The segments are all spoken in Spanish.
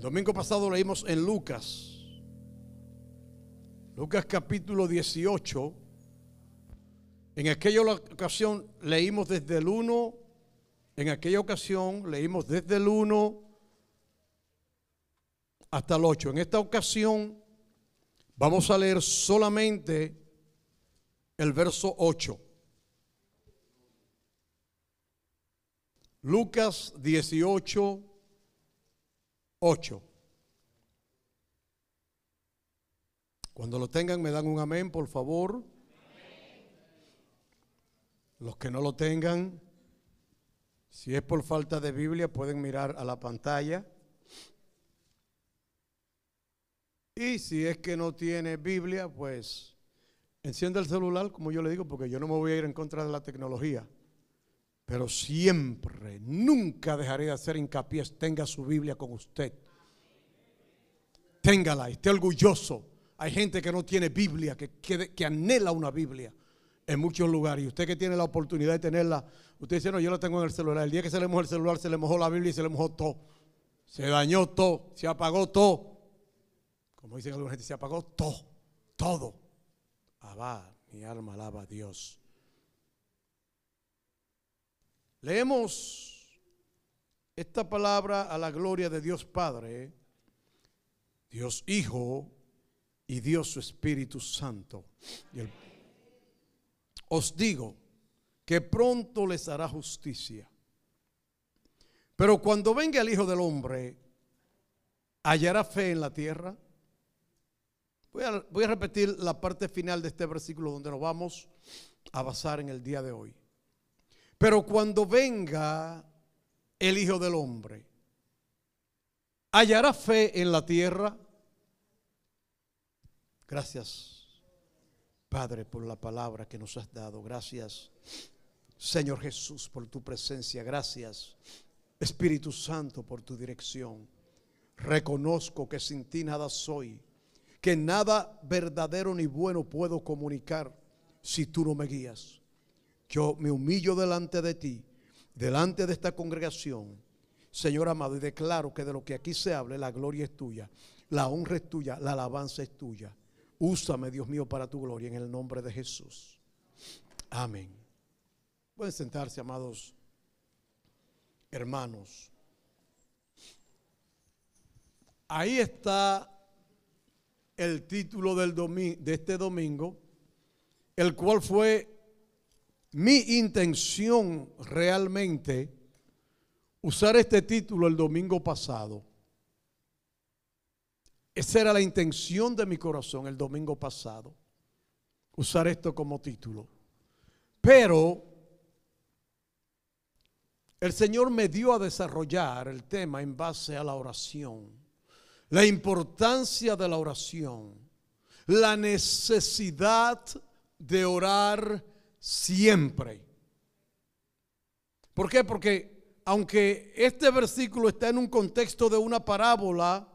El domingo pasado leímos en Lucas, Lucas capítulo 18. En aquella ocasión leímos desde el 1, en aquella ocasión leímos desde el 1 hasta el 8. En esta ocasión vamos a leer solamente el verso 8. Lucas 18, 8. Cuando lo tengan, me dan un amén, por favor. Los que no lo tengan, si es por falta de Biblia, pueden mirar a la pantalla. Y si es que no tiene Biblia, pues encienda el celular, como yo le digo, porque yo no me voy a ir en contra de la tecnología. Pero siempre, nunca dejaré de hacer hincapié. Tenga su Biblia con usted. Téngala, esté orgulloso. Hay gente que no tiene Biblia, que, que, anhela una Biblia en muchos lugares. Y usted que tiene la oportunidad de tenerla, usted dice, no, yo la tengo en el celular. El día que se le mojó el celular, se le mojó la Biblia y se le mojó todo. Se dañó todo, se apagó todo. Como dicen algunos gente, se apagó todo, todo. Abba, mi alma alaba a Dios. Leemos esta palabra a la gloria de Dios Padre, Dios Hijo y Dios Espíritu Santo. os digo que pronto les hará justicia. Pero cuando venga el Hijo del Hombre, ¿hallará fe en la tierra? voy a, repetir la parte final de este versículo donde nos vamos a basar en el día de hoy. Pero cuando venga el Hijo del Hombre, ¿hallará fe en la tierra? Gracias, Padre, por la palabra que nos has dado. Gracias, Señor Jesús, por tu presencia. Gracias, Espíritu Santo, por tu dirección. Reconozco que sin ti nada soy, que nada verdadero ni bueno puedo comunicar si tú no me guías. Yo me humillo delante de ti, delante de esta congregación, Señor amado, y declaro que de lo que aquí se hable, la gloria es tuya, la honra es tuya, la alabanza es tuya. Úsame, Dios mío, para tu gloria, en el nombre de Jesús. Amén. Pueden sentarse, amados hermanos. Ahí está el título de este domingo, el cual fue mi intención realmente usar este título el domingo pasado. Esa era la intención de mi corazón el domingo pasado, usar esto como título. Pero el Señor me dio a desarrollar el tema en base a la oración, la importancia de la oración, la necesidad de orar siempre. ¿Por qué? Porque aunque este versículo está en un contexto de una parábola,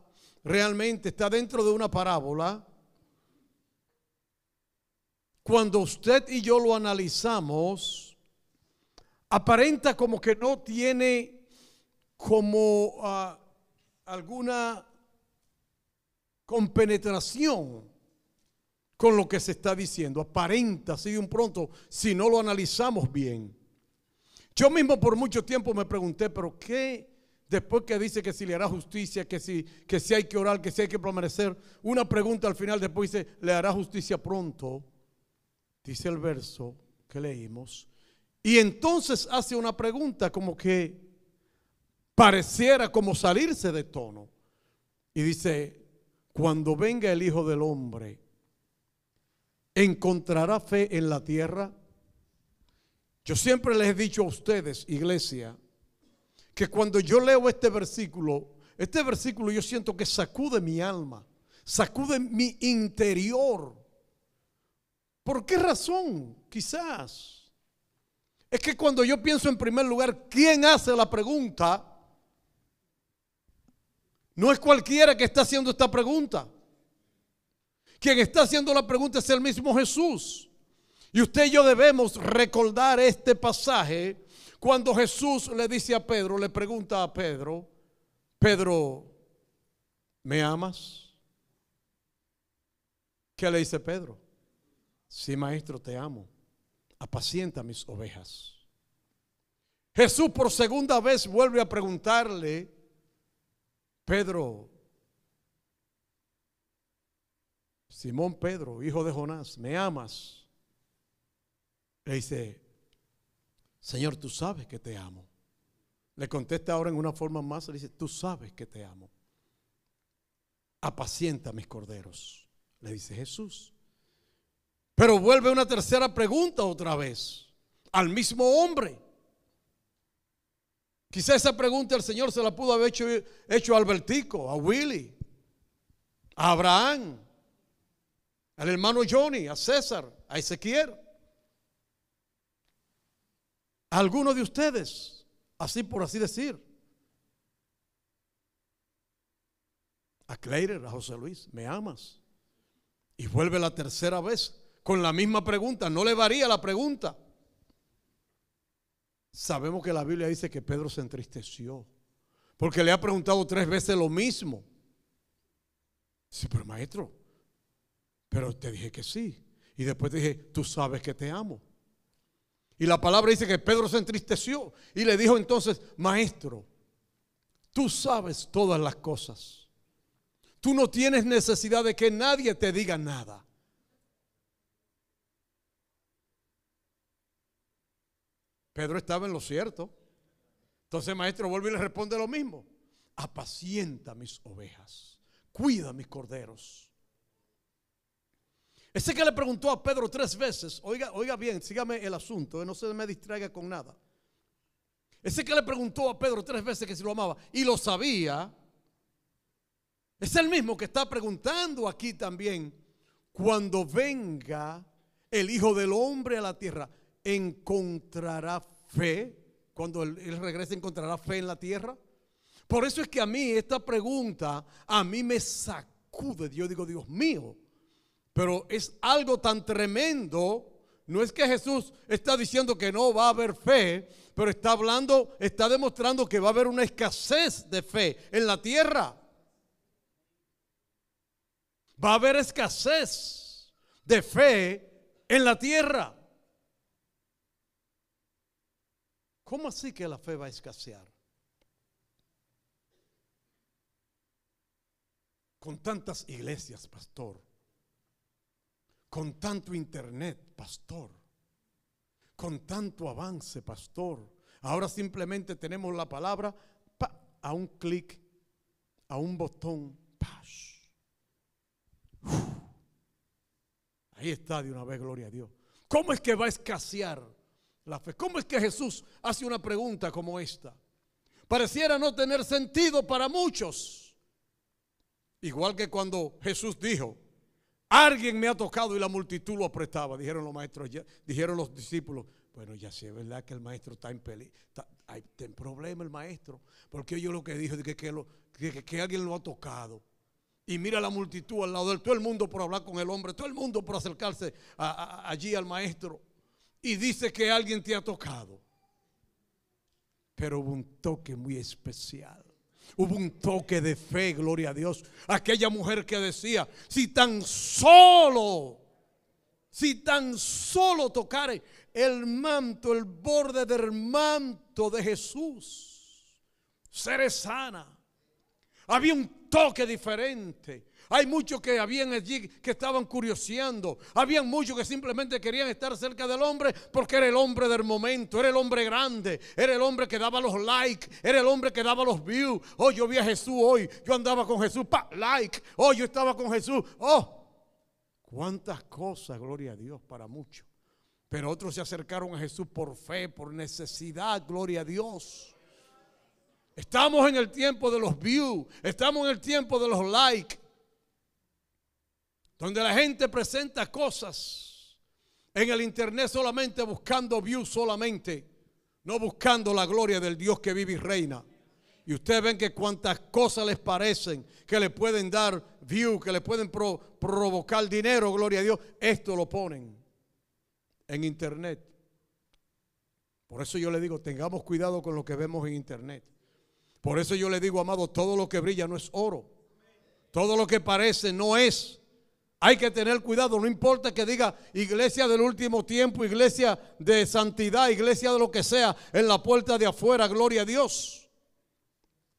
realmente está dentro de una parábola, cuando usted y yo lo analizamos, aparenta como que no tiene como ah, alguna compenetración con lo que se está diciendo. Aparenta así de un pronto si no lo analizamos bien. Yo mismo por mucho tiempo me pregunté, pero ¿qué? Después que dice que si le hará justicia, que si, que si hay que orar, que si hay que permanecer, una pregunta al final después dice, le hará justicia pronto, dice el verso que leímos. Y entonces hace una pregunta como que pareciera como salirse de tono. Y dice, cuando venga el Hijo del Hombre, encontrará fe en la tierra? Yo siempre les he dicho a ustedes, iglesia, que cuando yo leo este versículo, este versículo yo siento que sacude mi alma, sacude mi interior. ¿Por qué razón? Quizás. Es que cuando yo pienso en primer lugar, ¿quién hace la pregunta? No es cualquiera que está haciendo esta pregunta. Quien está haciendo la pregunta es el mismo Jesús. Y usted y yo debemos recordar este pasaje cuando Jesús le dice a Pedro, le pregunta a Pedro, Pedro, ¿me amas? ¿Qué le dice Pedro? Sí, maestro, te amo. Apacienta mis ovejas. Jesús por segunda vez vuelve a preguntarle, Pedro, Simón Pedro, hijo de Jonás, ¿me amas? Le dice, Señor, tú sabes que te amo. Le contesta ahora en una forma más, le dice, tú sabes que te amo. Apacienta mis corderos, le dice Jesús. Pero vuelve una tercera pregunta otra vez al mismo hombre. Quizá esa pregunta el Señor se la pudo haber hecho, hecho a Albertico, a Willy, a Abraham, al hermano Johnny, a César, a Ezequiel, a alguno de ustedes, así por así decir, a Claire, a José Luis, me amas. Y vuelve la tercera vez con la misma pregunta, no le varía la pregunta. Sabemos que la Biblia dice que Pedro se entristeció porque le ha preguntado tres veces lo mismo. Sí, pero maestro, pero te dije que sí. Y después te dije, tú sabes que te amo. Y la palabra dice que Pedro se entristeció y le dijo entonces, maestro, tú sabes todas las cosas. Tú no tienes necesidad de que nadie te diga nada. Pedro estaba en lo cierto. Entonces maestro vuelve y le responde lo mismo. Apacienta mis ovejas, cuida mis corderos. Ese que le preguntó a Pedro tres veces, oiga, oiga bien, sígame el asunto, eh, no se me distraiga con nada. Ese que le preguntó a Pedro tres veces que si lo amaba y lo sabía, es el mismo que está preguntando aquí también, cuando venga el Hijo del Hombre a la tierra, ¿encontrará fe? Cuando él, él regrese, ¿encontrará fe en la tierra? Por eso es que a mí esta pregunta, a mí me sacude, yo digo, Dios mío. Pero es algo tan tremendo. No es que Jesús está diciendo que no va a haber fe, pero está hablando, está demostrando que va a haber una escasez de fe en la tierra. Va a haber escasez de fe en la tierra. ¿Cómo así que la fe va a escasear? Con tantas iglesias, pastor con tanto internet, pastor, con tanto avance, pastor. Ahora simplemente tenemos la palabra a un clic, a un botón. Ahí está de una vez, gloria a Dios. ¿Cómo es que va a escasear la fe? ¿Cómo es que Jesús hace una pregunta como esta? Pareciera no tener sentido para muchos. Igual que cuando Jesús dijo, Alguien me ha tocado y la multitud lo apretaba, dijeron los maestros, dijeron los discípulos. Bueno, ya sé, ¿verdad? Que el maestro está en peligro, hay, en problema el maestro, porque yo lo que dijo es que, que, alguien lo ha tocado. Y mira la multitud al lado de él, todo el mundo por hablar con el hombre, todo el mundo por acercarse allí al maestro. Y dice que alguien te ha tocado. Pero hubo un toque muy especial Hubo un toque de fe, gloria a Dios. Aquella mujer que decía, si tan solo, si tan solo tocare el manto, el borde del manto de Jesús, seré sana. Había un toque diferente. Hay muchos que habían allí que estaban curioseando. Habían muchos que simplemente querían estar cerca del hombre porque era el hombre del momento, era el hombre grande, era el hombre que daba los likes, era el hombre que daba los views. Oh, yo vi a Jesús hoy, yo andaba con Jesús, pa, like. Oh, yo estaba con Jesús. Oh, cuántas cosas, gloria a Dios, para muchos. Pero otros se acercaron a Jesús por fe, por necesidad, gloria a Dios. Estamos en el tiempo de los views, estamos en el tiempo de los likes donde la gente presenta cosas en el internet solamente buscando views solamente, no buscando la gloria del Dios que vive y reina. Y ustedes ven que cuantas cosas les parecen, que le pueden dar view, que le pueden provocar dinero, gloria a Dios, esto lo ponen en internet. Por eso yo le digo, tengamos cuidado con lo que vemos en internet. Por eso yo le digo, amado, todo lo que brilla no es oro. Todo lo que parece no es. Hay que tener cuidado, no importa que diga iglesia del último tiempo, iglesia de santidad, iglesia de lo que sea, en la puerta de afuera, gloria a Dios.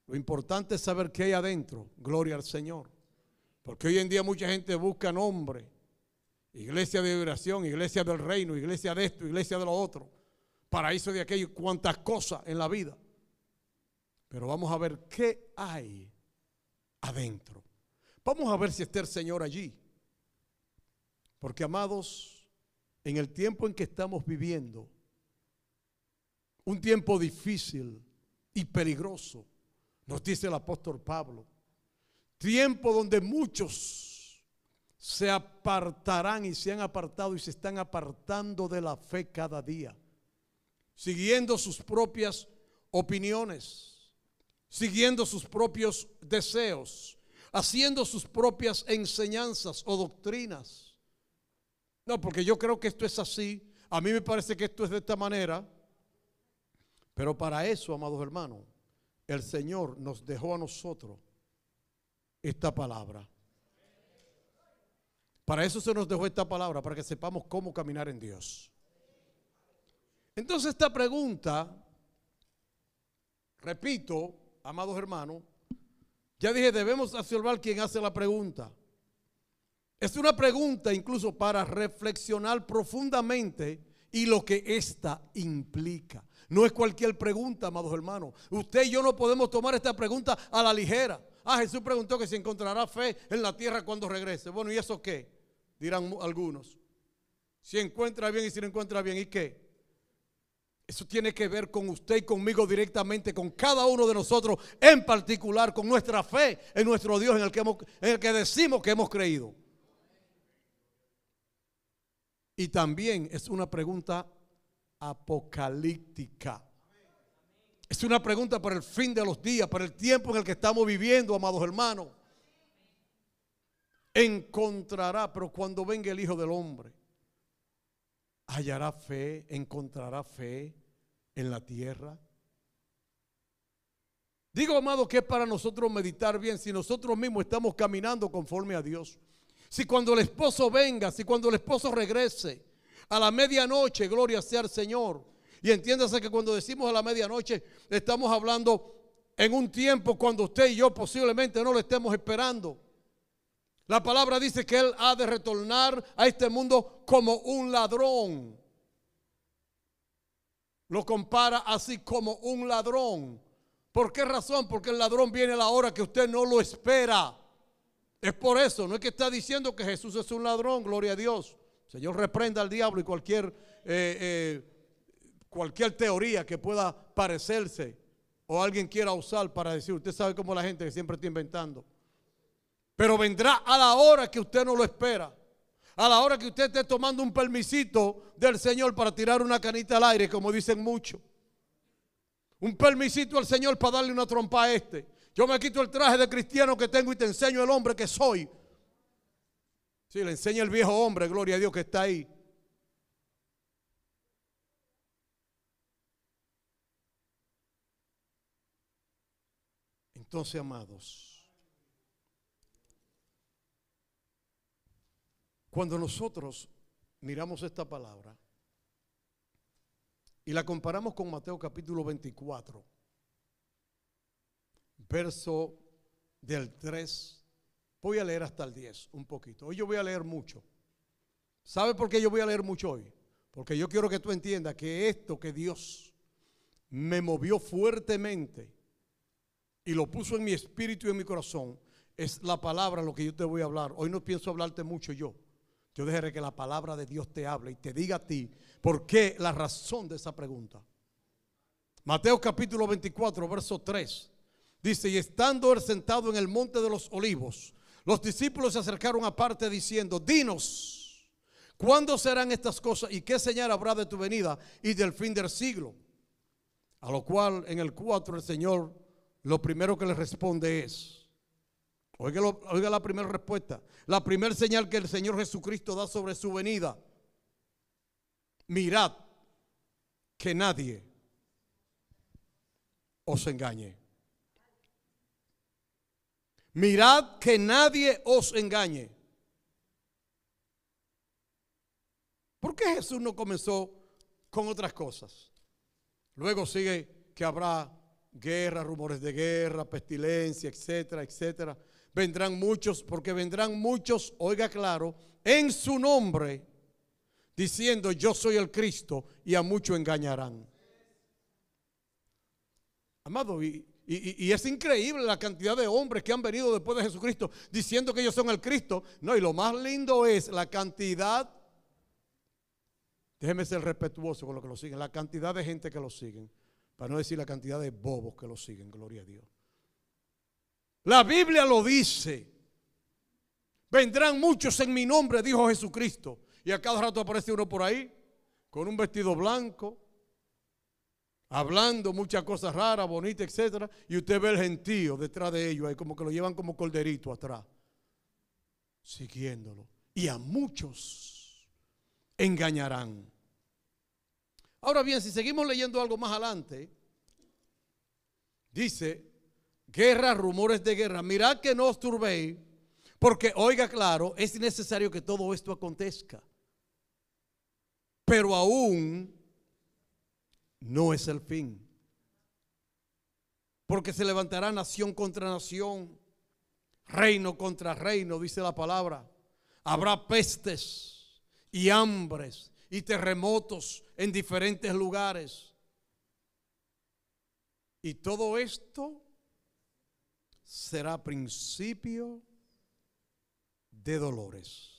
Lo importante es saber qué hay adentro, gloria al Señor. Porque hoy en día mucha gente busca nombre, iglesia de oración, iglesia del reino, iglesia de esto, iglesia de lo otro, paraíso de aquello, cuantas cosas en la vida. Pero vamos a ver qué hay adentro. Vamos a ver si está el Señor allí. Porque amados, en el tiempo en que estamos viviendo, un tiempo difícil y peligroso, nos dice el apóstol Pablo, tiempo donde muchos se apartarán y se han apartado y se están apartando de la fe cada día, siguiendo sus propias opiniones, siguiendo sus propios deseos, haciendo sus propias enseñanzas o doctrinas no, porque yo creo que esto es así. A mí me parece que esto es de esta manera. Pero para eso, amados hermanos, el Señor nos dejó a nosotros esta palabra. Para eso se nos dejó esta palabra, para que sepamos cómo caminar en Dios. Entonces esta pregunta, repito, amados hermanos, ya dije, debemos observar quien hace la pregunta. Es una pregunta incluso para reflexionar profundamente y lo que esta implica. No es cualquier pregunta, amados hermanos. Usted y yo no podemos tomar esta pregunta a la ligera. Ah, Jesús preguntó que si encontrará fe en la tierra cuando regrese. Bueno, ¿y eso qué? Dirán algunos. Si encuentra bien y si no encuentra bien, ¿y qué? Eso tiene que ver con usted y conmigo directamente, con cada uno de nosotros, en particular con nuestra fe en nuestro Dios en el que, en el que decimos que hemos creído. Y también es una pregunta apocalíptica. Es una pregunta para el fin de los días, para el tiempo en el que estamos viviendo, amados hermanos. Encontrará, pero cuando venga el Hijo del Hombre, hallará fe, encontrará fe en la tierra. Digo, amado, que es para nosotros meditar bien si nosotros mismos estamos caminando conforme a Dios si cuando el esposo venga, si cuando el esposo regrese a la medianoche, gloria sea al Señor. Y entiéndase que cuando decimos a la medianoche, estamos hablando en un tiempo cuando usted y yo posiblemente no lo estemos esperando. La palabra dice que Él ha de retornar a este mundo como un ladrón. Lo compara así como un ladrón. ¿Por qué razón? Porque el ladrón viene a la hora que usted no lo espera. Es por eso, no es que está diciendo que Jesús es un ladrón, gloria a Dios. Señor, reprenda al diablo y cualquier, eh, eh, cualquier teoría que pueda parecerse o alguien quiera usar para decir, usted sabe cómo la gente que siempre está inventando. Pero vendrá a la hora que usted no lo espera. A la hora que usted esté tomando un permisito del Señor para tirar una canita al aire, como dicen muchos. Un permisito al Señor para darle una trompa a este. Yo me quito el traje de cristiano que tengo y te enseño el hombre que soy. Sí, le enseña el viejo hombre, gloria a Dios que está ahí. Entonces, amados, cuando nosotros miramos esta palabra y la comparamos con Mateo capítulo 24, verso del 3. Voy a leer hasta el 10 un poquito. Hoy yo voy a leer mucho. ¿Sabe por qué yo voy a leer mucho hoy? Porque yo quiero que tú entiendas que esto que Dios me movió fuertemente y lo puso en mi espíritu y en mi corazón es la palabra lo que yo te voy a hablar. Hoy no pienso hablarte mucho yo. Yo dejaré que la palabra de Dios te hable y te diga a ti por qué la razón de esa pregunta. Mateo capítulo 24, verso 3. Dice, y estando él sentado en el monte de los olivos, los discípulos se acercaron aparte diciendo, dinos, ¿cuándo serán estas cosas y qué señal habrá de tu venida y del fin del siglo? A lo cual en el 4 el Señor lo primero que le responde es, oiga, oiga la primera respuesta, la primera señal que el Señor Jesucristo da sobre su venida, mirad que nadie os engañe. Mirad que nadie os engañe. ¿Por qué Jesús no comenzó con otras cosas? Luego sigue que habrá guerra, rumores de guerra, pestilencia, etcétera, etcétera. Vendrán muchos, porque vendrán muchos, oiga claro, en su nombre, diciendo yo soy el Cristo y a muchos engañarán. Amado, y y, es increíble la cantidad de hombres que han venido después de Jesucristo diciendo que ellos son el Cristo. No, y lo más lindo es la cantidad, déjeme ser respetuoso con lo que lo siguen, la cantidad de gente que lo siguen, para no decir la cantidad de bobos que lo siguen, gloria a Dios. La Biblia lo dice. Vendrán muchos en mi nombre, dijo Jesucristo. Y a cada rato aparece uno por ahí, con un vestido blanco, hablando muchas cosas raras, bonitas, etcétera, y usted ve el gentío detrás de ellos, ahí como que lo llevan como corderito atrás, siguiéndolo. Y a muchos engañarán. Ahora bien, si seguimos leyendo algo más adelante, dice, guerra, rumores de guerra, mirad que no os turbéis, porque oiga claro, es necesario que todo esto acontezca. Pero aún no es el fin. Porque se levantará nación contra nación, reino contra reino, dice la palabra. Habrá pestes y hambres y terremotos en diferentes lugares. Y todo esto será principio de dolores.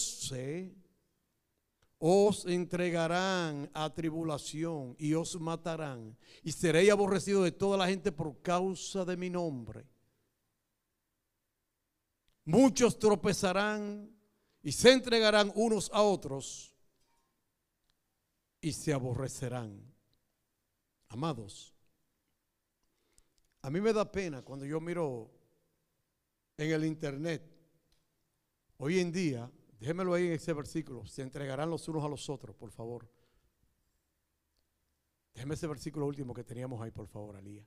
Entonces os entregarán a tribulación y os matarán y seréis aborrecidos de toda la gente por causa de mi nombre. Muchos tropezarán y se entregarán unos a otros y se aborrecerán. Amados, a mí me da pena cuando yo miro en el internet hoy en día Déjenmelo ahí en ese versículo. Se entregarán los unos a los otros, por favor. Déjeme ese versículo último que teníamos ahí, por favor, Alía.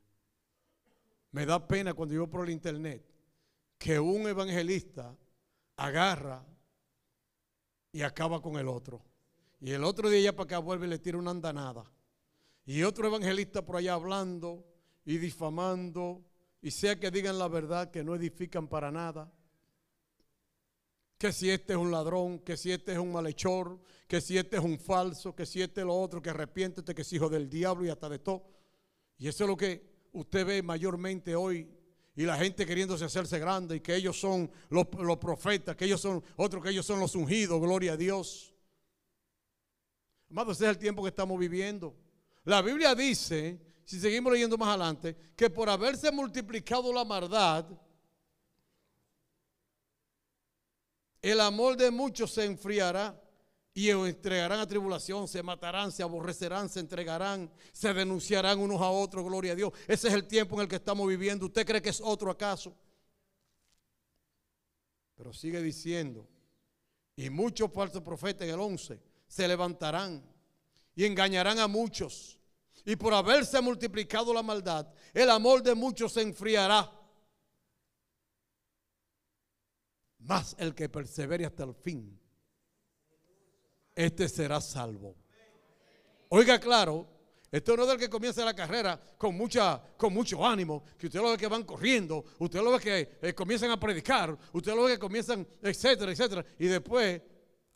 Me da pena cuando yo por el internet que un evangelista agarra y acaba con el otro. Y el otro de ya para acá vuelve y le tira una andanada. Y otro evangelista por allá hablando y difamando. Y sea que digan la verdad que no edifican para nada que si este es un ladrón, que si este es un malhechor, que si este es un falso, que si este es lo otro, que arrepiéntete, que es hijo del diablo y hasta de todo. Y eso es lo que usted ve mayormente hoy. Y la gente queriéndose hacerse grande y que ellos son los, profetas, que ellos son otros, que ellos son los ungidos, gloria a Dios. Amado, ese es el tiempo que estamos viviendo. La Biblia dice, si seguimos leyendo más adelante, que por haberse multiplicado la maldad, El amor de muchos se enfriará y entregarán a tribulación, se matarán, se aborrecerán, se entregarán, se denunciarán unos a otros, gloria a Dios. Ese es el tiempo en el que estamos viviendo. ¿Usted cree que es otro acaso? Pero sigue diciendo, y muchos falsos profetas en el 11 se levantarán y engañarán a muchos. Y por haberse multiplicado la maldad, el amor de muchos se enfriará. Más el que persevere hasta el fin, este será salvo. Oiga claro, esto no es el que comienza la carrera con, mucha, con mucho ánimo, que usted lo ve que van corriendo, usted lo ve que eh, comienzan a predicar, usted lo ve que comienzan, etcétera, etcétera, y después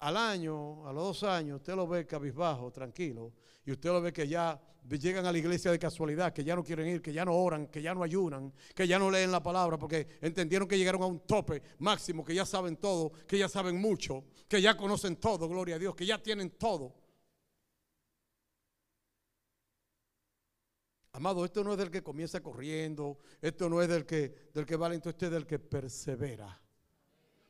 al año, a los dos años, usted lo ve cabizbajo, tranquilo, y usted lo ve que ya llegan a la iglesia de casualidad, que ya no quieren ir, que ya no oran, que ya no ayunan, que ya no leen la palabra, porque entendieron que llegaron a un tope máximo, que ya saben todo, que ya saben mucho, que ya conocen todo, gloria a Dios, que ya tienen todo. Amado, esto no es del que comienza corriendo, esto no es del que, del que va lento, este es del que persevera.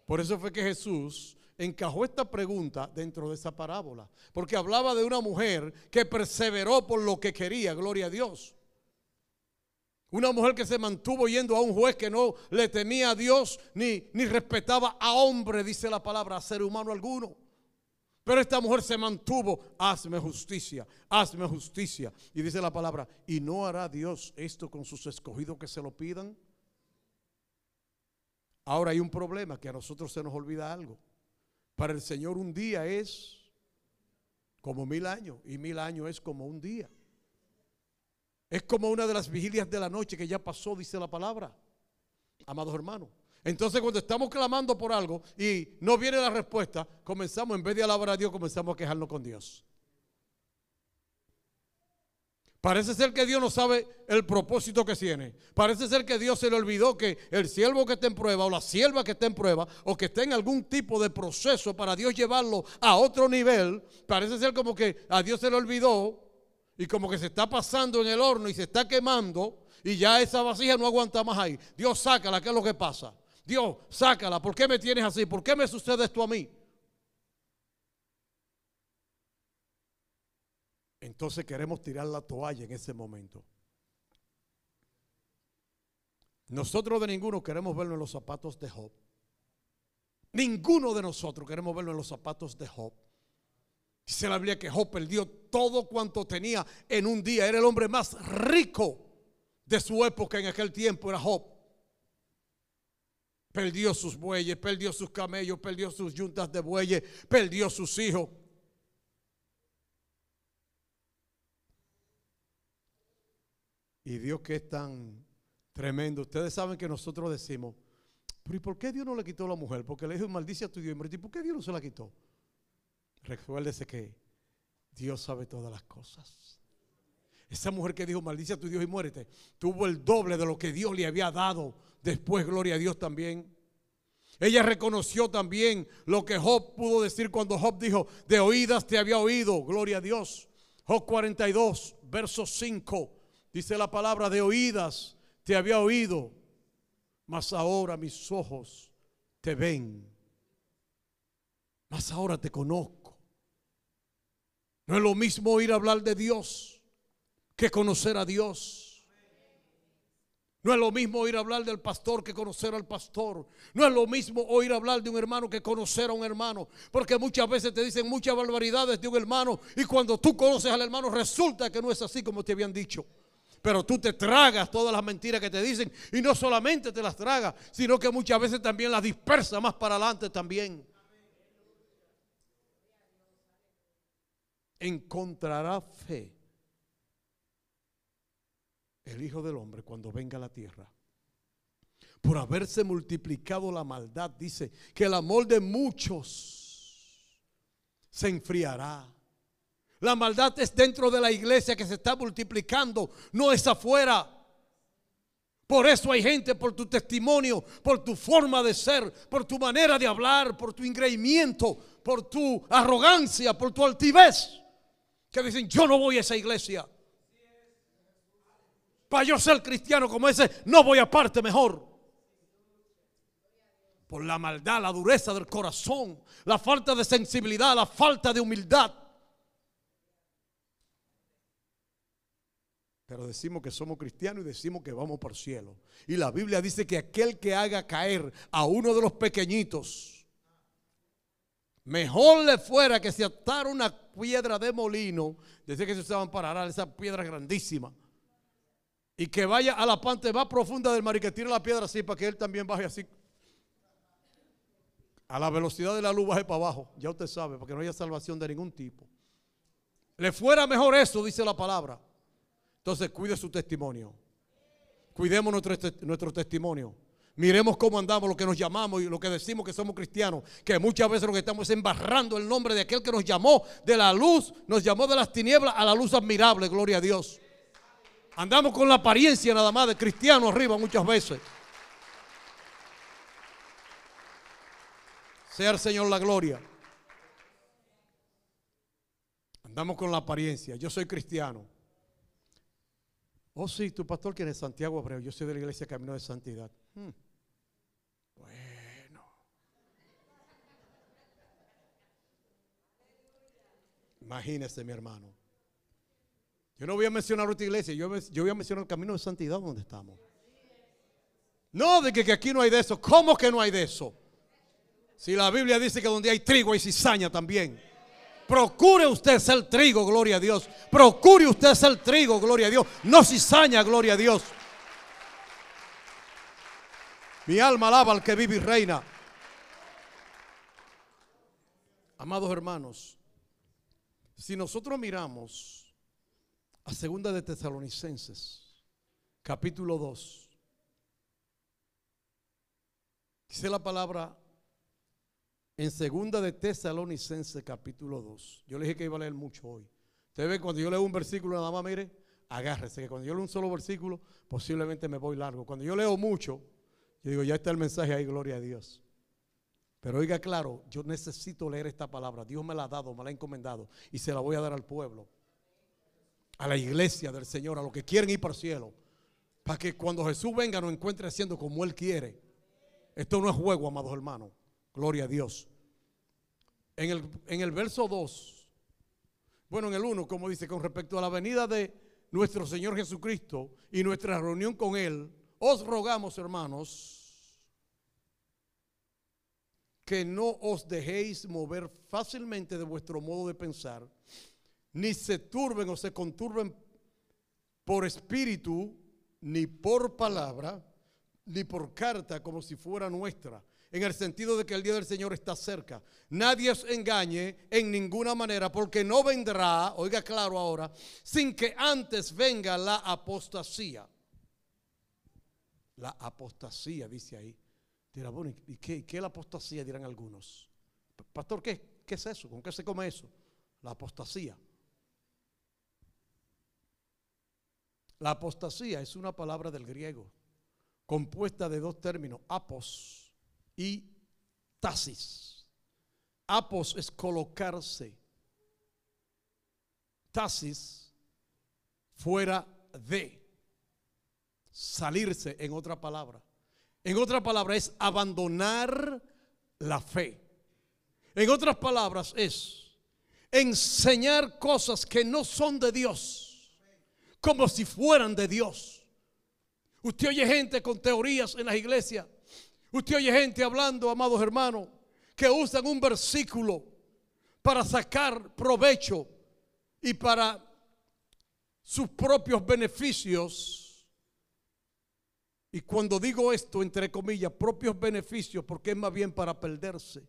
Por eso fue que Jesús encajó esta pregunta dentro de esa parábola, porque hablaba de una mujer que perseveró por lo que quería, gloria a Dios. Una mujer que se mantuvo yendo a un juez que no le temía a Dios ni, ni respetaba a hombre, dice la palabra, a ser humano alguno. Pero esta mujer se mantuvo, hazme justicia, hazme justicia. Y dice la palabra, ¿y no hará Dios esto con sus escogidos que se lo pidan? Ahora hay un problema, que a nosotros se nos olvida algo. Para el Señor un día es como mil años y mil años es como un día. Es como una de las vigilias de la noche que ya pasó, dice la palabra. Amados hermanos. Entonces cuando estamos clamando por algo y no viene la respuesta, comenzamos, en vez de alabar a Dios, comenzamos a quejarnos con Dios. Parece ser que Dios no sabe el propósito que tiene. Parece ser que Dios se le olvidó que el siervo que está en prueba o la sierva que está en prueba o que está en algún tipo de proceso para Dios llevarlo a otro nivel, parece ser como que a Dios se le olvidó y como que se está pasando en el horno y se está quemando y ya esa vasija no aguanta más ahí. Dios, sácala, ¿qué es lo que pasa? Dios, sácala, ¿por qué me tienes así? ¿Por qué me sucede esto a mí? entonces queremos tirar la toalla en ese momento. Nosotros de ninguno queremos verlo en los zapatos de Job. Ninguno de nosotros queremos verlo en los zapatos de Job. Se la Biblia que Job perdió todo cuanto tenía en un día. Era el hombre más rico de su época en aquel tiempo, era Job. Perdió sus bueyes, perdió sus camellos, perdió sus yuntas de bueyes, perdió sus hijos. Y Dios que es tan tremendo. Ustedes saben que nosotros decimos, pero ¿y por qué Dios no le quitó a la mujer? Porque le dijo, maldicia a tu Dios. ¿Y por qué Dios no se la quitó? Recuérdese que Dios sabe todas las cosas. Esa mujer que dijo, maldice a tu Dios y muérete, tuvo el doble de lo que Dios le había dado. Después, gloria a Dios también. Ella reconoció también lo que Job pudo decir cuando Job dijo, de oídas te había oído, gloria a Dios. Job 42, verso 5. Dice la palabra de oídas, te había oído, mas ahora mis ojos te ven, mas ahora te conozco. No es lo mismo oír hablar de Dios que conocer a Dios. No es lo mismo oír hablar del pastor que conocer al pastor. No es lo mismo oír hablar de un hermano que conocer a un hermano. Porque muchas veces te dicen muchas barbaridades de un hermano y cuando tú conoces al hermano resulta que no es así como te habían dicho pero tú te tragas todas las mentiras que te dicen y no solamente te las tragas, sino que muchas veces también las dispersas más para adelante también. Encontrará fe el Hijo del Hombre cuando venga a la tierra. Por haberse multiplicado la maldad, dice que el amor de muchos se enfriará. La maldad es dentro de la iglesia que se está multiplicando, no es afuera. Por eso hay gente por tu testimonio, por tu forma de ser, por tu manera de hablar, por tu ingreimiento, por tu arrogancia, por tu altivez, que dicen, yo no voy a esa iglesia. Para yo ser cristiano como ese, no voy aparte mejor. Por la maldad, la dureza del corazón, la falta de sensibilidad, la falta de humildad Pero decimos que somos cristianos y decimos que vamos por cielo. Y la Biblia dice que aquel que haga caer a uno de los pequeñitos, mejor le fuera que se atara una piedra de molino, decía que se usaban para arar esa piedra grandísima, y que vaya a la parte más profunda del mar y que tire la piedra así para que él también baje así. A la velocidad de la luz baje para abajo, ya usted sabe, porque no haya salvación de ningún tipo. Le fuera mejor eso, dice la palabra entonces cuide su testimonio. Cuidemos nuestro, nuestro testimonio. Miremos cómo andamos, lo que nos llamamos y lo que decimos que somos cristianos. Que muchas veces lo que estamos es embarrando el nombre de aquel que nos llamó de la luz, nos llamó de las tinieblas a la luz admirable, gloria a Dios. Andamos con la apariencia nada más de cristiano arriba muchas veces. Sea el Señor la gloria. Andamos con la apariencia. Yo soy cristiano. Oh, sí, tu pastor que es Santiago Abreu. Yo soy de la iglesia Camino de Santidad. Hmm. Bueno. Imagínese, mi hermano. Yo no voy a mencionar otra iglesia. Yo, voy a mencionar el Camino de Santidad donde estamos. No, de que, que aquí no hay de eso. ¿Cómo que no hay de eso? Si la Biblia dice que donde hay trigo hay cizaña también. Procure usted ser trigo, gloria a Dios. Procure usted ser trigo, gloria a Dios. No cizaña, gloria a Dios. Mi alma alaba al que vive y reina. Amados hermanos, si nosotros miramos a Segunda de Tesalonicenses, capítulo 2, dice la palabra en segunda de Tesalonicense, capítulo 2. Yo le dije que iba a leer mucho hoy. Ustedes ven, cuando yo leo un versículo nada más, mire, agárrese, que cuando yo leo un solo versículo, posiblemente me voy largo. Cuando yo leo mucho, yo digo, ya está el mensaje ahí, gloria a Dios. Pero oiga claro, yo necesito leer esta palabra. Dios me la ha dado, me la ha encomendado y se la voy a dar al pueblo, a la iglesia del Señor, a los que quieren ir para el cielo, para que cuando Jesús venga nos encuentre haciendo como Él quiere. Esto no es juego, amados hermanos. Gloria a Dios. En el, verso 2, bueno, en el 1, como dice, con respecto a la venida de nuestro Señor Jesucristo y nuestra reunión con Él, os rogamos, hermanos, que no os dejéis mover fácilmente de vuestro modo de pensar, ni se turben o se conturben por espíritu, ni por palabra, ni por carta, como si fuera nuestra en el sentido de que el día del Señor está cerca. Nadie os engañe en ninguna manera, porque no vendrá, oiga claro ahora, sin que antes venga la apostasía. La apostasía, dice ahí. Dirá, ¿y qué, es la apostasía? Dirán algunos. Pastor, ¿qué, ¿qué es eso? ¿Con qué se come eso? La apostasía. La apostasía es una palabra del griego compuesta de dos términos, apos y tasis. Apos es colocarse. Tasis fuera de salirse en otra palabra. En otra palabra es abandonar la fe. En otras palabras es enseñar cosas que no son de Dios, como si fueran de Dios. Usted oye gente con teorías en las iglesias Usted oye gente hablando, amados hermanos, que usan un versículo para sacar provecho y para sus propios beneficios. Y cuando digo esto, entre comillas, propios beneficios, porque es más bien para perderse.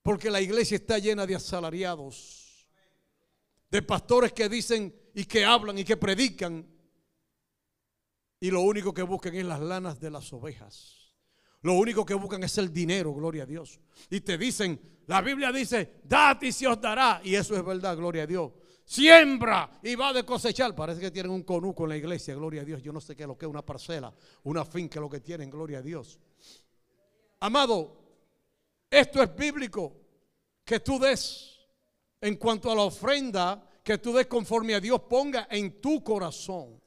Porque la iglesia está llena de asalariados, de pastores que dicen y que hablan y que predican. Y lo único que buscan es las lanas de las ovejas. Lo único que buscan es el dinero, gloria a Dios. Y te dicen, la Biblia dice, date y se os dará. Y eso es verdad, gloria a Dios. Siembra y va de cosechar. Parece que tienen un conuco en la iglesia, gloria a Dios. Yo no sé qué es lo que es una parcela, una finca, lo que tienen, gloria a Dios. Amado, esto es bíblico. Que tú des en cuanto a la ofrenda, que tú des conforme a Dios ponga en tu corazón.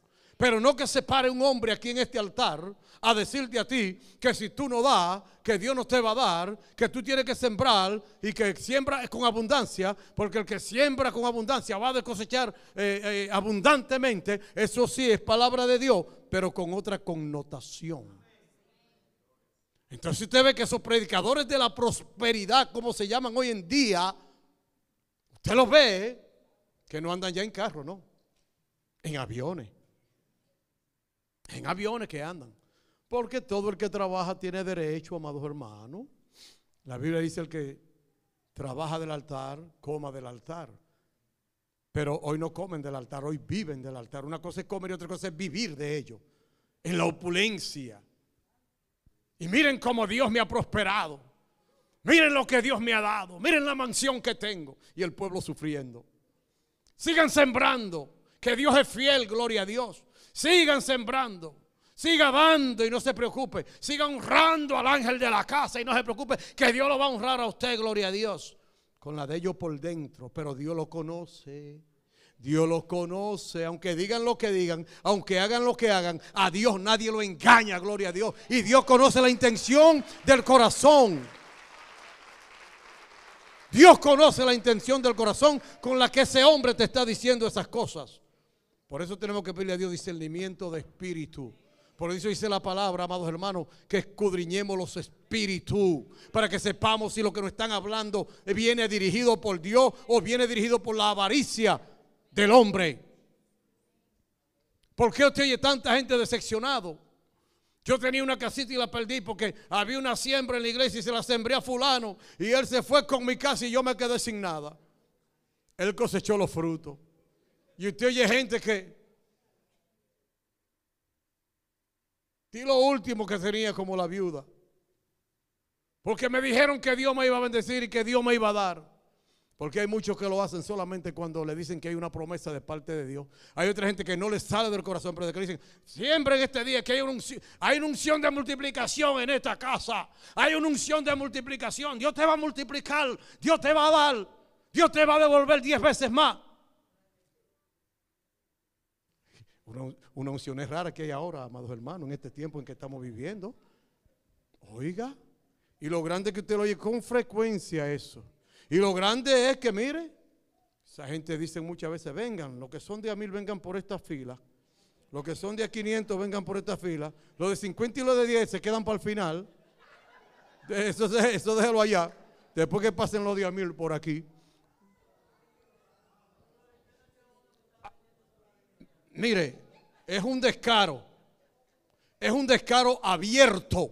Pero no que se pare un hombre aquí en este altar a decirte a ti que si tú no das, que Dios no te va a dar, que tú tienes que sembrar y que siembra con abundancia, porque el que siembra con abundancia va a cosechar eh, eh, abundantemente. Eso sí es palabra de Dios, pero con otra connotación. Entonces usted ve que esos predicadores de la prosperidad, como se llaman hoy en día, usted los ve que no andan ya en carro, ¿no? En aviones en aviones que andan. Porque todo el que trabaja tiene derecho, amados hermanos. La Biblia dice el que trabaja del altar, coma del altar. Pero hoy no comen del altar, hoy viven del altar. Una cosa es comer y otra cosa es vivir de ello, en la opulencia. Y miren cómo Dios me ha prosperado. Miren lo que Dios me ha dado. Miren la mansión que tengo. Y el pueblo sufriendo. Sigan sembrando, que Dios es fiel, gloria a Dios. Sigan sembrando. Siga dando y no se preocupe. Siga honrando al ángel de la casa y no se preocupe que Dios lo va a honrar a usted, gloria a Dios. Con la de ellos por dentro, pero Dios lo conoce. Dios lo conoce, aunque digan lo que digan, aunque hagan lo que hagan, a Dios nadie lo engaña, gloria a Dios. Y Dios conoce la intención del corazón. Dios conoce la intención del corazón con la que ese hombre te está diciendo esas cosas. Por eso tenemos que pedirle a Dios discernimiento de espíritu. Por eso dice la palabra, amados hermanos, que escudriñemos los espíritus para que sepamos si lo que nos están hablando viene dirigido por Dios o viene dirigido por la avaricia del hombre. ¿Por qué usted oye tanta gente decepcionado? Yo tenía una casita y la perdí porque había una siembra en la iglesia y se la sembré a fulano y él se fue con mi casa y yo me quedé sin nada. Él cosechó los frutos. Y usted oye gente que... Y lo último que sería como la viuda. Porque me dijeron que Dios me iba a bendecir y que Dios me iba a dar. Porque hay muchos que lo hacen solamente cuando le dicen que hay una promesa de parte de Dios. Hay otra gente que no le sale del corazón, pero que le dicen, siempre en este día que hay una, unción, hay una unción de multiplicación en esta casa. Hay una unción de multiplicación. Dios te va a multiplicar, Dios te va a dar, Dios te va a devolver diez veces más. Una, unción es rara que hay ahora, amados hermanos, en este tiempo en que estamos viviendo. Oiga, y lo grande que usted lo oye con frecuencia eso. Y lo grande es que, mire, esa gente dice muchas veces, vengan, los que son de a mil vengan por esta fila. Los que son de a 500 vengan por esta fila. Los de 50 y los de 10 se quedan para el final. Eso, eso déjelo allá. Después que pasen los de a mil por aquí. Mire, es un descaro. Es un descaro abierto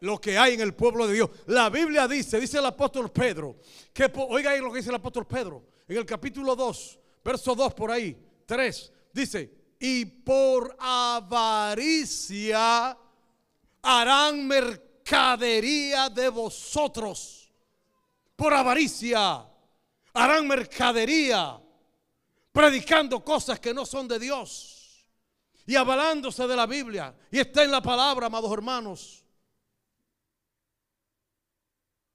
lo que hay en el pueblo de Dios. La Biblia dice, dice el apóstol Pedro, que oiga ahí lo que dice el apóstol Pedro, en el capítulo 2, verso 2 por ahí, 3, dice, y por avaricia harán mercadería de vosotros. Por avaricia harán mercadería predicando cosas que no son de Dios y avalándose de la Biblia. Y está en la palabra, amados hermanos.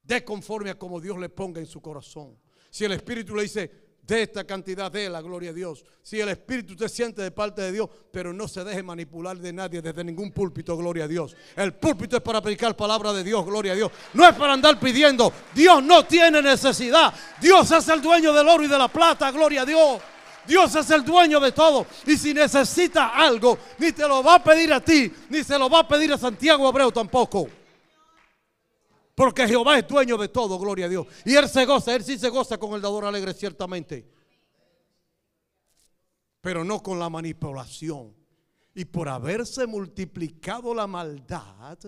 De conforme a como Dios le ponga en su corazón. Si el Espíritu le dice, de esta cantidad de la gloria a Dios. Si el Espíritu te siente de parte de Dios, pero no se deje manipular de nadie desde ningún púlpito, gloria a Dios. El púlpito es para predicar palabra de Dios, gloria a Dios. No es para andar pidiendo. Dios no tiene necesidad. Dios es el dueño del oro y de la plata, gloria a Dios. Dios es el dueño de todo. Y si necesita algo, ni te lo va a pedir a ti, ni se lo va a pedir a Santiago Abreu tampoco. Porque Jehová es dueño de todo, gloria a Dios. Y Él se goza, Él sí se goza con el dador alegre, ciertamente. Pero no con la manipulación. Y por haberse multiplicado la maldad,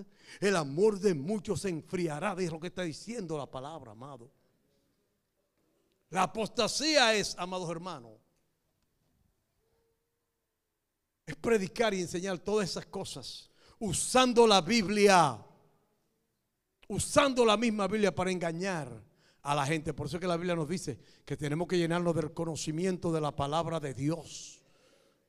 el amor de muchos se enfriará, es lo que está diciendo la palabra, amado. La apostasía es, amados hermanos, es predicar y enseñar todas esas cosas usando la Biblia, usando la misma Biblia para engañar a la gente. Por eso es que la Biblia nos dice que tenemos que llenarnos del conocimiento de la palabra de Dios.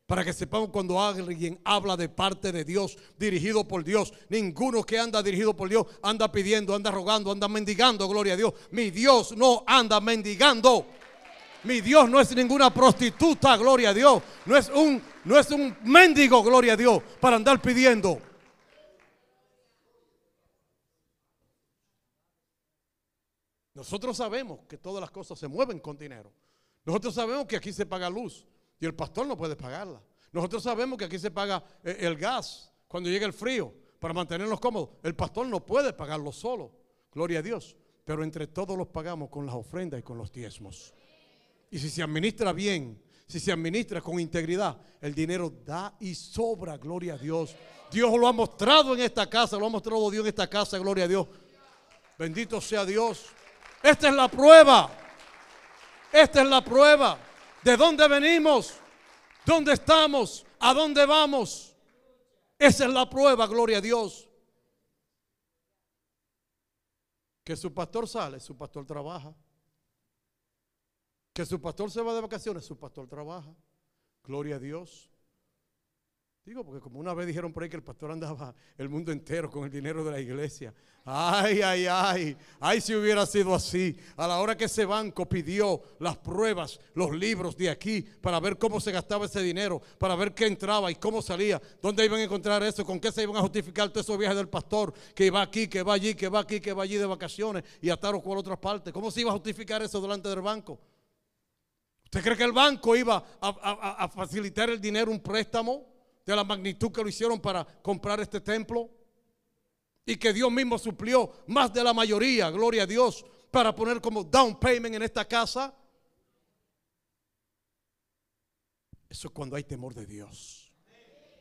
Para que sepamos cuando alguien habla de parte de Dios, dirigido por Dios. Ninguno que anda dirigido por Dios anda pidiendo, anda rogando, anda mendigando, gloria a Dios. Mi Dios no anda mendigando. Mi Dios no es ninguna prostituta, gloria a Dios. No es un, no es un mendigo, gloria a Dios, para andar pidiendo. Nosotros sabemos que todas las cosas se mueven con dinero. Nosotros sabemos que aquí se paga luz y el pastor no puede pagarla. Nosotros sabemos que aquí se paga eh, el gas cuando llega el frío para mantenernos cómodos. El pastor no puede pagarlo solo. Gloria a Dios. Pero entre todos los pagamos con las ofrendas y con los diezmos. Y si se administra bien, si se administra con integridad, el dinero da y sobra, gloria a Dios. Dios lo ha mostrado en esta casa, lo ha mostrado Dios en esta casa, gloria a Dios. Bendito sea Dios. Esta es la prueba. Esta es la prueba. ¿De dónde venimos? ¿Dónde estamos? ¿A dónde vamos? Esa es la prueba, gloria a Dios. Que su pastor sale, su pastor trabaja. Que su pastor se va de vacaciones, su pastor trabaja. Gloria a Dios. Digo, porque como una vez dijeron por ahí que el pastor andaba el mundo entero con el dinero de la iglesia. Ay, ay, ay. Ay, si hubiera sido así. A la hora que ese banco pidió las pruebas, los libros de aquí, para ver cómo se gastaba ese dinero, para ver qué entraba y cómo salía, dónde iban a encontrar eso, con qué se iban a justificar todos esos viajes del pastor, que iba aquí, que va allí, que va aquí, que va allí de vacaciones y a o cual partes ¿Cómo se iba a justificar eso delante del banco? ¿Usted cree que el banco iba a, facilitar el dinero, un préstamo de la magnitud que lo hicieron para comprar este templo? Y que Dios mismo suplió más de la mayoría, gloria a Dios, para poner como down payment en esta casa. Eso es cuando hay temor de Dios.